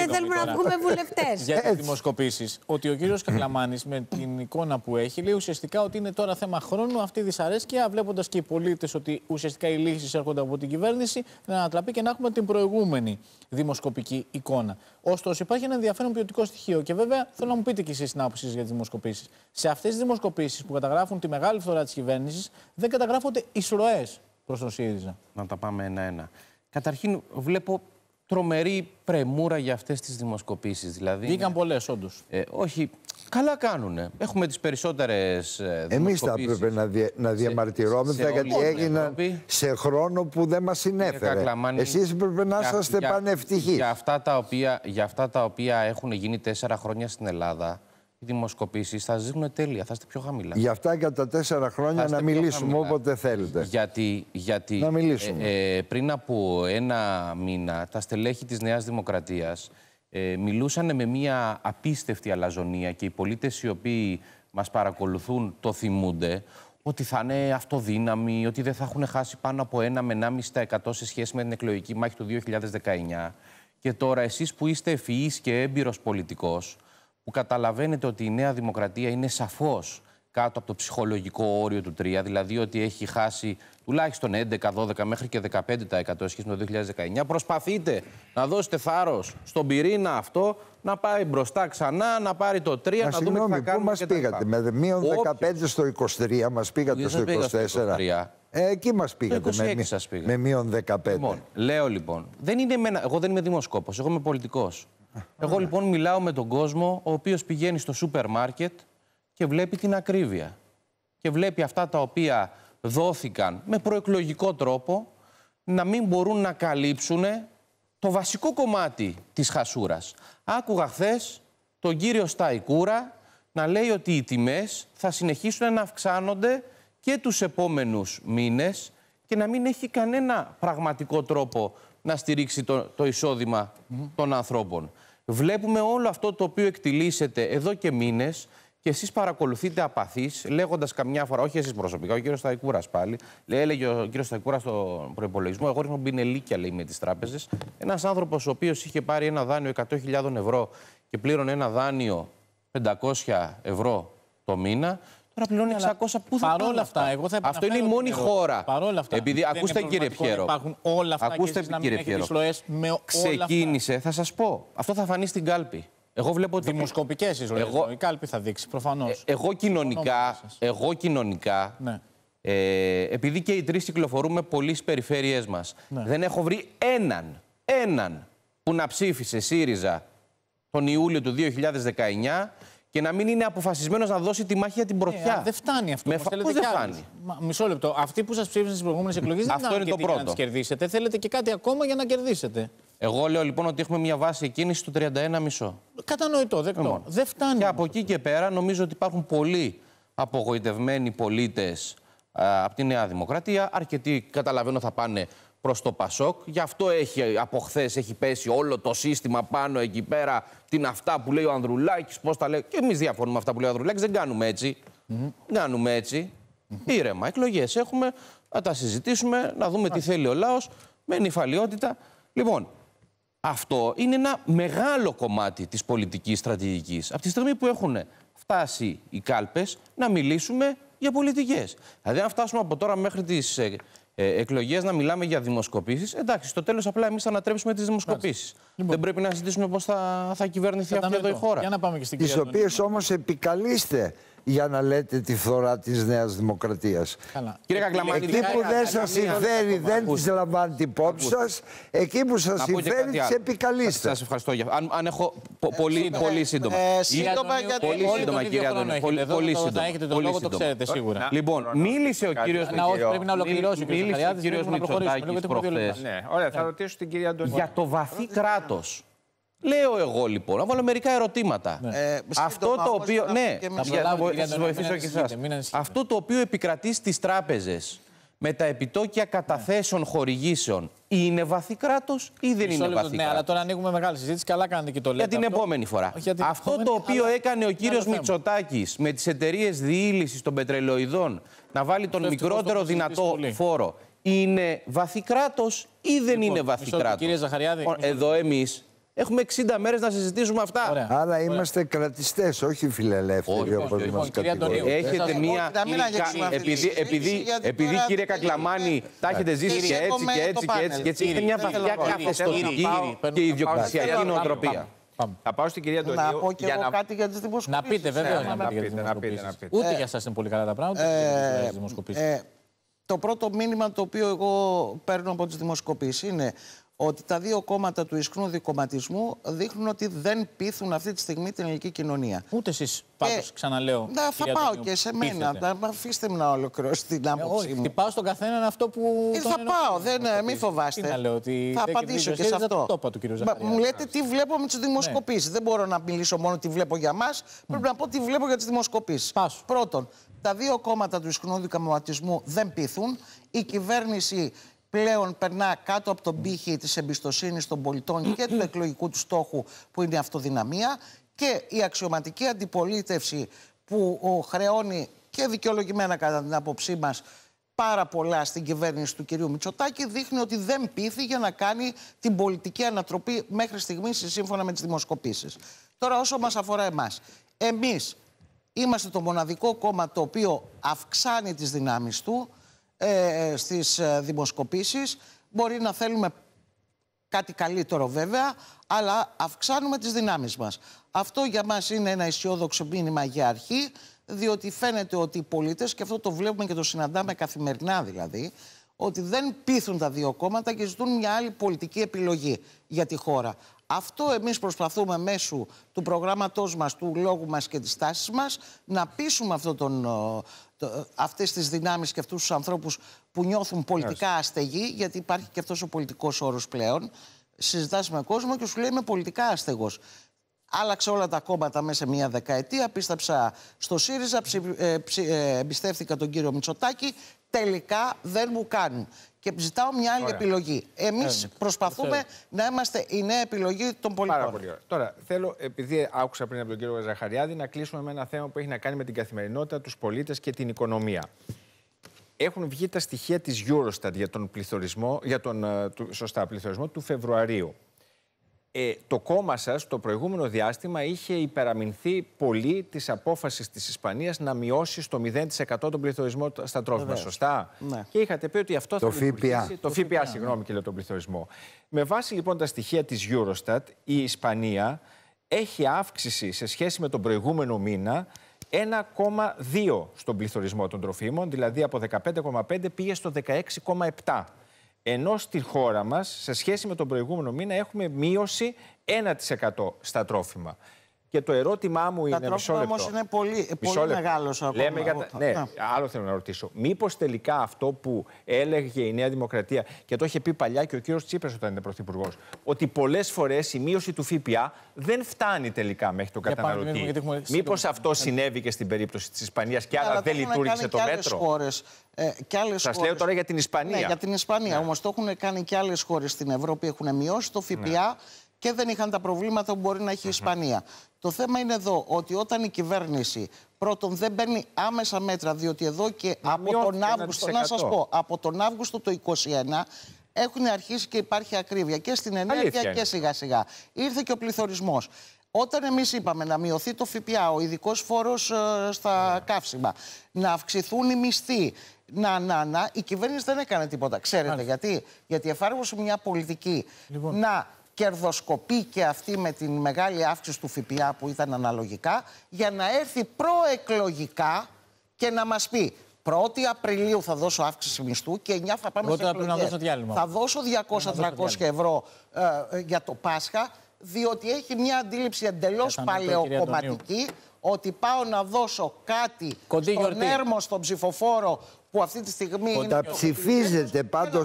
θέλουμε να βγούμε βουλευτές. Για τι δημοσκοπήσεις. Ότι ο κύριος Καλαμάνη με την εικόνα που έχει λέει ουσιαστικά ότι είναι τώρα θέμα χρόνου αυτή η δυσαρέσκεια. Βλέποντας και οι πολίτες ότι ουσιαστικά οι λύσεις έρχονται από την κυβέρνηση να ανατραπεί και να έχουμε την προηγούμενη δημοσκοπική εικόνα. Ωστόσο, υπάρχει ένα ενδιαφέρον ποιοτικό στοιχείο. Και βέβαια θέλω να μου πείτε κι εσείς την άποψη για τις δημοσκοπήσεις. Σε αυτές τις δημοσκοπήσεις που καταγράφουν τη μεγάλη φθορά της κυβέρνησης δεν καταγράφονται εισρωές προς τον ΣΥΡΙΖΑ. Να τα πάμε ένα-ένα. Καταρχήν, βλέπω τρομερή πρεμούρα για αυτές τις δημοσκοπήσεις. Δηλαδή, Βγήκαν πολλές, όντως. Ε, όχι, καλά κάνουνε. Έχουμε τις περισσότερες ε, Εμείς θα έπρεπε να, δια, να διαμαρτυρόμεθα γιατί έγιναν σε χρόνο που δεν μας συνέφερε. Εσείς έπρεπε να είσαστε πανευτυχείς. Για, για αυτά τα οποία έχουν γίνει τέσσερα χρόνια στην Ελλάδα, οι δημοσκοπήσεις θα δείχνουν τέλεια, θα είστε πιο χαμηλά. Γι' αυτά και τα τέσσερα χρόνια να μιλήσουμε χαμηλά. όποτε θέλετε. Γιατί, γιατί Ε, ε, πριν από ένα μήνα, τα στελέχη της Νέας Δημοκρατίας ε, μιλούσαν με μια απίστευτη αλαζονία και οι πολίτες οι οποίοι μας παρακολουθούν το θυμούνται ότι θα είναι αυτοδύναμοι, ότι δεν θα έχουν χάσει πάνω από ένα με 1,5% σε σχέση με την εκλογική μάχη του 2019. Και τώρα εσείς που είστε ευφυείς και έμπειρος πολιτικός, που καταλαβαίνετε ότι η Νέα Δημοκρατία είναι σαφώς κάτω από το ψυχολογικό όριο του 3, δηλαδή ότι έχει χάσει τουλάχιστον 11, 12 μέχρι και 15% σχέση με το 2019. Προσπαθείτε να δώσετε θάρρος στον πυρήνα αυτό να πάει μπροστά ξανά, να πάρει το 3, να, να δούμε τι θα κάνουμε. Πού μα ε, πήγατε, με μείον 15 στο 23, μας πήγατε στο 24. Ε, εκεί μας πήγατε. με, μείον 15. Λοιπόν, λέω λοιπόν, δεν είναι εγώ δεν είμαι δημοσκόπος, εγώ είμαι πολιτικός. Εγώ λοιπόν μιλάω με τον κόσμο ο οποίος πηγαίνει στο σούπερ μάρκετ και βλέπει την ακρίβεια. Και βλέπει αυτά τα οποία δόθηκαν με προεκλογικό τρόπο να μην μπορούν να καλύψουν το βασικό κομμάτι της χασούρας. Άκουγα χθες τον κύριο Σταϊκούρα να λέει ότι οι τιμές θα συνεχίσουν να αυξάνονται και τους επόμενους μήνες και να μην έχει κανένα πραγματικό τρόπο να στηρίξει το, το εισόδημα των ανθρώπων. Βλέπουμε όλο αυτό το οποίο εκτιλήσεται εδώ και μήνες και εσείς παρακολουθείτε απαθείς, λέγοντας καμιά φορά, όχι εσείς προσωπικά, ο κύριος Σταϊκούρας πάλι, λέει, έλεγε ο κύριος Σταϊκούρας στον προπολογισμό, εγώ ρίχνω μπινελίκια λέει με τις τράπεζες. Ένας άνθρωπος ο οποίος είχε πάρει ένα δάνειο 100.000 ευρώ και πλήρωνε ένα δάνειο 500 ευρώ το μήνα, Τώρα πληρώνει 600 ναι, που θα αυτά, Αυτό είναι η μόνη χώρα. Παρόλα αυτά. Επειδή, δεν ακούστε κύριε Πιέρο. Υπάρχουν όλα αυτά ακούστε, και να μην έχετε Ξεκίνησε, θα σας πω. Αυτό θα φανεί στην κάλπη. Εγώ βλέπω ότι. Δημοσκοπικέ δηλαδή, Η κάλπη θα δείξει, προφανώς. Ε, εγώ κοινωνικά. Εγώ ναι. κοινωνικά ε, επειδή και οι τρεις κυκλοφορούμε πολύ στις περιφέρειές μας, ναι. δεν έχω βρει έναν, έναν που να ψήφισε ΣΥΡΙΖΑ τον Ιούλιο του 2019 και να μην είναι αποφασισμένος να δώσει τη μάχη για την ε, πρωτιά. δεν φτάνει αυτό. Με δεν φτάνει. μισό λεπτό. Αυτοί που σας ψήφισαν στις προηγούμενες εκλογές δεν αυτό είναι το πρώτο. να τις κερδίσετε. Θέλετε και κάτι ακόμα για να κερδίσετε. Εγώ λέω λοιπόν ότι έχουμε μια βάση κίνηση του 31,5. Κατανοητό, δεκτό. Λοιπόν. Δεν φτάνει. Και από εκεί και πέρα νομίζω ότι υπάρχουν πολλοί απογοητευμένοι πολίτες από τη Νέα Δημοκρατία. Αρκετοί καταλαβαίνω θα πάνε προς το Πασόκ. Γι' αυτό έχει, από χθες έχει πέσει όλο το σύστημα πάνω εκεί πέρα. Την αυτά που λέει ο Ανδρουλάκης, πώς τα λέει. Και εμείς διαφωνούμε αυτά που λέει ο Ανδρουλάκης. Δεν κάνουμε έτσι. Κάνουμε έτσι. Mm-hmm. Ήρεμα. Εκλογές έχουμε. Να τα συζητήσουμε, να δουμε τι θέλει ο λαός. Με νυφαλιότητα. Λοιπόν, αυτό είναι ένα μεγάλο κομμάτι της πολιτικής στρατηγικής. Από τη στιγμή που έχουν φτάσει οι κάλπες να μιλήσουμε για πολιτικές. Δηλαδή, αν φτάσουμε από τώρα μέχρι τις ε, ε, εκλογές να μιλάμε για δημοσκοπήσεις Εντάξει, στο τέλος απλά εμείς θα ανατρέψουμε τις δημοσκοπήσεις λοιπόν. Δεν πρέπει να συζητήσουμε πώς θα, κυβερνηθεί αυτή εδώ η χώρα. Για να πάμε οποίες όμως επικαλείστε για να λέτε τη φθορά της Νέας Δημοκρατίας. Κύριε Κακλαμάκη, εκεί που δεν σας συμφέρει, δεν τη λαμβάνετε υπόψη σας. Εκεί που σας συμφέρει, τις επικαλείστε. Σας ευχαριστώ για αυτό. Αν έχω ε, πολύ, ε, πολύ σύντομα. Σύντομα, γιατί πολύ σύντομα, κύριε Αντώνη. Πολύ σύντομα. Να έχετε τον λόγο, το ξέρετε σίγουρα. Λοιπόν, μίλησε ο κύριο Μητσοτάκη. Πρέπει να ολοκληρώσει ο κύριο Μητσοτάκη προχθέ. Ναι, ωραία, θα ρωτήσω την κυρία Αντώνη. Για το βαθύ κράτος. Λέω εγώ λοιπόν, να βάλω μερικά ερωτήματα. Ναι. Ε, ε, αυτό το οποίο. Ναι, να σα βοηθήσω και εσά. Αυτό το οποίο επικρατεί στις τράπεζες με τα επιτόκια καταθέσεων ναι. χορηγήσεων είναι βαθύ κράτο ή δεν είναι βαθύ κράτο. Ναι, αλλά τώρα ανοίγουμε μεγάλη συζήτηση. Καλά κάνετε και το λέτε. Για την επόμενη φορά. αυτό το οποίο έκανε ο ναι, κύριος Μητσοτάκης με τις εταιρείες διήλυσης των πετρελαιοειδών να βάλει τον μικρότερο δυνατό φόρο είναι βαθύ κράτο ή δεν λοιπόν, είναι βαθύ κράτο. Εδώ εμείς Έχουμε 60 μέρες να συζητήσουμε αυτά. Ωραία. Άρα είμαστε κρατιστές, όχι φιλελεύθεροι όπω μα κατηγορεί. ζήσει και έτσι και έτσι και έτσι, και έτσι έχετε μια βαθιά καθεστωτική και ιδιοκτησιακή ετσι εχετε μια βαθια καθεστωτικη και ιδιοκτησιακη νοοτροπια Θα πάω στην κυρία Ντονίου. Να πω και εγώ να... κάτι για τις δημοσκοπήσεις. Να πείτε, βέβαια. Ναι, να, να, Ούτε ε, για εσά είναι πολύ καλά τα πράγματα. Ε, ε, το πρώτο μήνυμα το οποίο εγώ παίρνω από τις δημοσκοπήσεις είναι ότι τα δύο κόμματα του ισχνού δικοματισμού δείχνουν ότι δεν πείθουν αυτή τη στιγμή την ελληνική κοινωνία. Ούτε εσείς πάντως, ε, ξαναλέω. Να, θα πάω και σε μένα. Να, αφήστε με να ολοκληρώσω την ε, άποψή ε, στον καθέναν αυτό που. Ε, θα ενώ, πάω, δεν, ναι, μην φοβάστε. λέω, ότι θα απαντήσω και σε αυτό. Το του Μου λέτε τι βλέπω με τις ναι. δημοσκοπήσεις. Δεν μπορώ να μιλήσω μόνο τι βλέπω για μας. Πρέπει να πω τι βλέπω για τις δημοσκοπήσεις. Πρώτον, τα δύο κόμματα του ισχνού δικαματισμού δεν πείθουν. Η κυβέρνηση πλέον περνά κάτω από τον πύχη της εμπιστοσύνης των πολιτών και του εκλογικού του στόχου που είναι η αυτοδυναμία και η αξιωματική αντιπολίτευση που χρεώνει και δικαιολογημένα κατά την άποψή μας πάρα πολλά στην κυβέρνηση του κυρίου Μητσοτάκη δείχνει ότι δεν πείθει για να κάνει την πολιτική ανατροπή μέχρι στιγμής σύμφωνα με τις δημοσκοπήσεις. Τώρα όσο μας αφορά εμάς, εμείς είμαστε το μοναδικό κόμμα το οποίο αυξάνει τις δυνάμεις του, ε, ε, στις ε, δημοσκοπήσεις. Μπορεί να θέλουμε κάτι καλύτερο βέβαια, αλλά αυξάνουμε τις δυνάμεις μας. Αυτό για μας είναι ένα αισιόδοξο μήνυμα για αρχή, διότι φαίνεται ότι οι πολίτες, και αυτό το βλέπουμε και το συναντάμε καθημερινά δηλαδή, ότι δεν πείθουν τα δύο κόμματα και ζητούν μια άλλη πολιτική επιλογή για τη χώρα. Αυτό εμείς προσπαθούμε μέσω του προγράμματός μας, του λόγου μας και της τάσης μας να πείσουμε αυτό τον, ε, το, ε, αυτές τις δυνάμεις και αυτούς τους ανθρώπους που νιώθουν πολιτικά αστεγοί, γιατί υπάρχει και αυτός ο πολιτικός όρος πλέον. Συζητάς με κόσμο και σου λέει είμαι πολιτικά αστεγός. Άλλαξα όλα τα κόμματα μέσα σε μία δεκαετία. Πίστεψα στο ΣΥΡΙΖΑ, ε, εμπιστεύτηκα τον κύριο Μητσοτάκη τελικά δεν μου κάνουν. Και ζητάω μια άλλη επιλογή. Εμείς ε, προσπαθούμε να είμαστε η νέα επιλογή των πολιτών. Πάρα πολύ ωραία. Τώρα, θέλω, επειδή άκουσα πριν από τον κύριο Ζαχαριάδη, να κλείσουμε με ένα θέμα που έχει να κάνει με την καθημερινότητα, τους πολίτες και την οικονομία. Έχουν βγει τα στοιχεία της Eurostat για τον πληθωρισμό, για τον ε, σωστά, πληθωρισμό του Φεβρουαρίου ε, το κόμμα σας, το προηγούμενο διάστημα είχε υπεραμεινθεί πολύ της απόφασης της Ισπανίας να μειώσει στο 0% τον πληθωρισμό στα τρόφιμα, σωστά. Ναι. Και είχατε πει ότι αυτό το θα ΦΠΑ. Το, το ΦΠΑ, συγγνώμη ναι. και λέω τον πληθωρισμό. Με βάση λοιπόν τα στοιχεία της Eurostat, η Ισπανία έχει αύξηση σε σχέση με τον προηγούμενο μήνα 1,2 στον πληθωρισμό των τροφίμων, δηλαδή από 15,5 πήγε στο 16,7. Ενώ στη χώρα μας, σε σχέση με τον προηγούμενο μήνα, έχουμε μείωση 1% στα τρόφιμα. Και το ερώτημά μου είναι. Τα όμως είναι πολύ, πολύ μεγάλος ακόμα. Ναι, ναι, άλλο θέλω να ρωτήσω. Μήπως τελικά αυτό που έλεγε η Νέα Δημοκρατία και το είχε πει παλιά και ο κύριος Τσίπρας όταν ήταν πρωθυπουργός, ότι πολλές φορές η μείωση του ΦΠΑ δεν φτάνει τελικά μέχρι τον καταναλωτή. Μήπω αυτό ναι. συνέβη και στην περίπτωση της Ισπανίας και ναι, άλλα δεν λειτουργήσε το μέτρο. Χώρες, ε, Σα λέω τώρα για την Ισπανία. Ναι, για την Ισπανία. Όμως το έχουν κάνει και άλλες χώρες στην Ευρώπη. Έχουν μειώσει το ΦΠΑ και δεν είχαν τα προβλήματα που μπορεί να έχει η ισπανια Το θέμα είναι εδώ ότι όταν η κυβέρνηση πρώτον δεν παίρνει άμεσα μέτρα, διότι εδώ και να από τον Αύγουστο, να σας πω, από τον Αύγουστο το 2021 έχουν αρχίσει και υπάρχει ακρίβεια και στην ενέργεια και σιγά σιγά. Ήρθε και ο πληθωρισμός. Όταν εμείς είπαμε να μειωθεί το ΦΠΑ, ο ειδικός φόρος ε, στα ναι. καύσιμα, να αυξηθούν οι μισθοί, να, να, να, η κυβέρνηση δεν έκανε τίποτα. Ξέρετε γιατί. Γιατί εφάρμοσε μια πολιτική λοιπόν. να κερδοσκοπεί και αυτή με την μεγάλη αύξηση του ΦΠΑ που ήταν αναλογικά, για να έρθει προεκλογικά και να μας πει 1η Απριλίου θα δώσω αύξηση μισθού και 9 θα πάμε στο σε δώσω Θα δώσω 200-300 ευρώ ε, για το Πάσχα, διότι έχει μια αντίληψη εντελώς παλαιοκομματική ότι πάω να δώσω κάτι Κοντή στον έρμο στον ψηφοφόρο που αυτή τη στιγμή. είναι τα ψηφίζετε πάντω.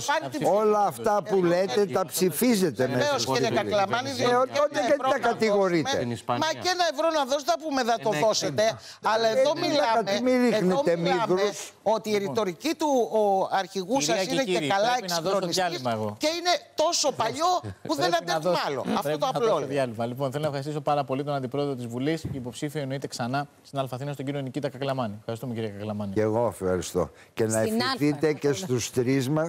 Όλα αυτά που λέτε τα ψηφίζετε μέσα στο και Κακλαμάνη, διότι δεν τα κατηγορείτε. Μα και ένα ευρώ να δώσετε, που με θα το ναι, ναι, δώσετε. Ναι. Αλλά ε, εδώ μιλάμε ότι η ρητορική του αρχηγού σα είναι και καλά εξυγχρονιστή και είναι τόσο παλιό που δεν αντέχουμε άλλο. Αυτό το απλό. Λοιπόν, θέλω να ευχαριστήσω πάρα πολύ τον αντιπρόεδρο της Βουλής. Υποψήφιο εννοείται ξανά στην Αλφαθήνα στον κύριο Νικήτα Κακλαμάνη. Ευχαριστούμε κύριε Κακλαμάνη. Και εγώ ευχαριστώ και να ευχηθείτε και στους τρεις μας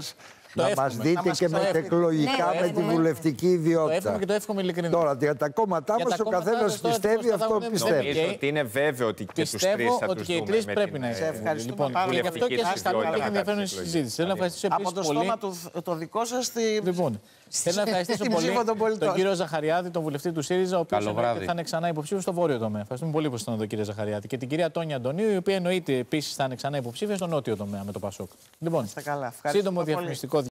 να μα δείτε και μετεκλογικά με ναι, τη βουλευτική ιδιότητα. Το εύχομαι και το εύχομαι ειλικρινά. Τώρα για τα κόμματά μα ο καθένα πιστεύει αυτό που πιστεύει. Νομίζω ότι είναι βέβαιο ότι και τους τρεις θα του δούμε. Και οι πρέπει να είναι. Ευχαριστούμε λοιπόν, πάρα πολύ. Γι' αυτό και εσεί θα και ενδιαφέρον συζήτηση. Θέλω να ευχαριστήσω επίσης. Από το στόμα το δικό σας. Λοιπόν, Θέλω να ευχαριστήσω (laughs) πολύ τον κύριο Ζαχαριάδη, τον βουλευτή του ΣΥΡΙΖΑ, ο οποίος θα είναι ξανά υποψήφιος στο Βόρειο τομέα. Ευχαριστούμε πολύ που ήσασταν εδώ, κύριε Ζαχαριάδη. Και την κυρία Τόνια Αντωνίου, η οποία εννοείται επίσης θα είναι ξανά υποψήφια στο Νότιο τομέα με το Πασόκ. Λοιπόν, Σύντομο διαφημιστικό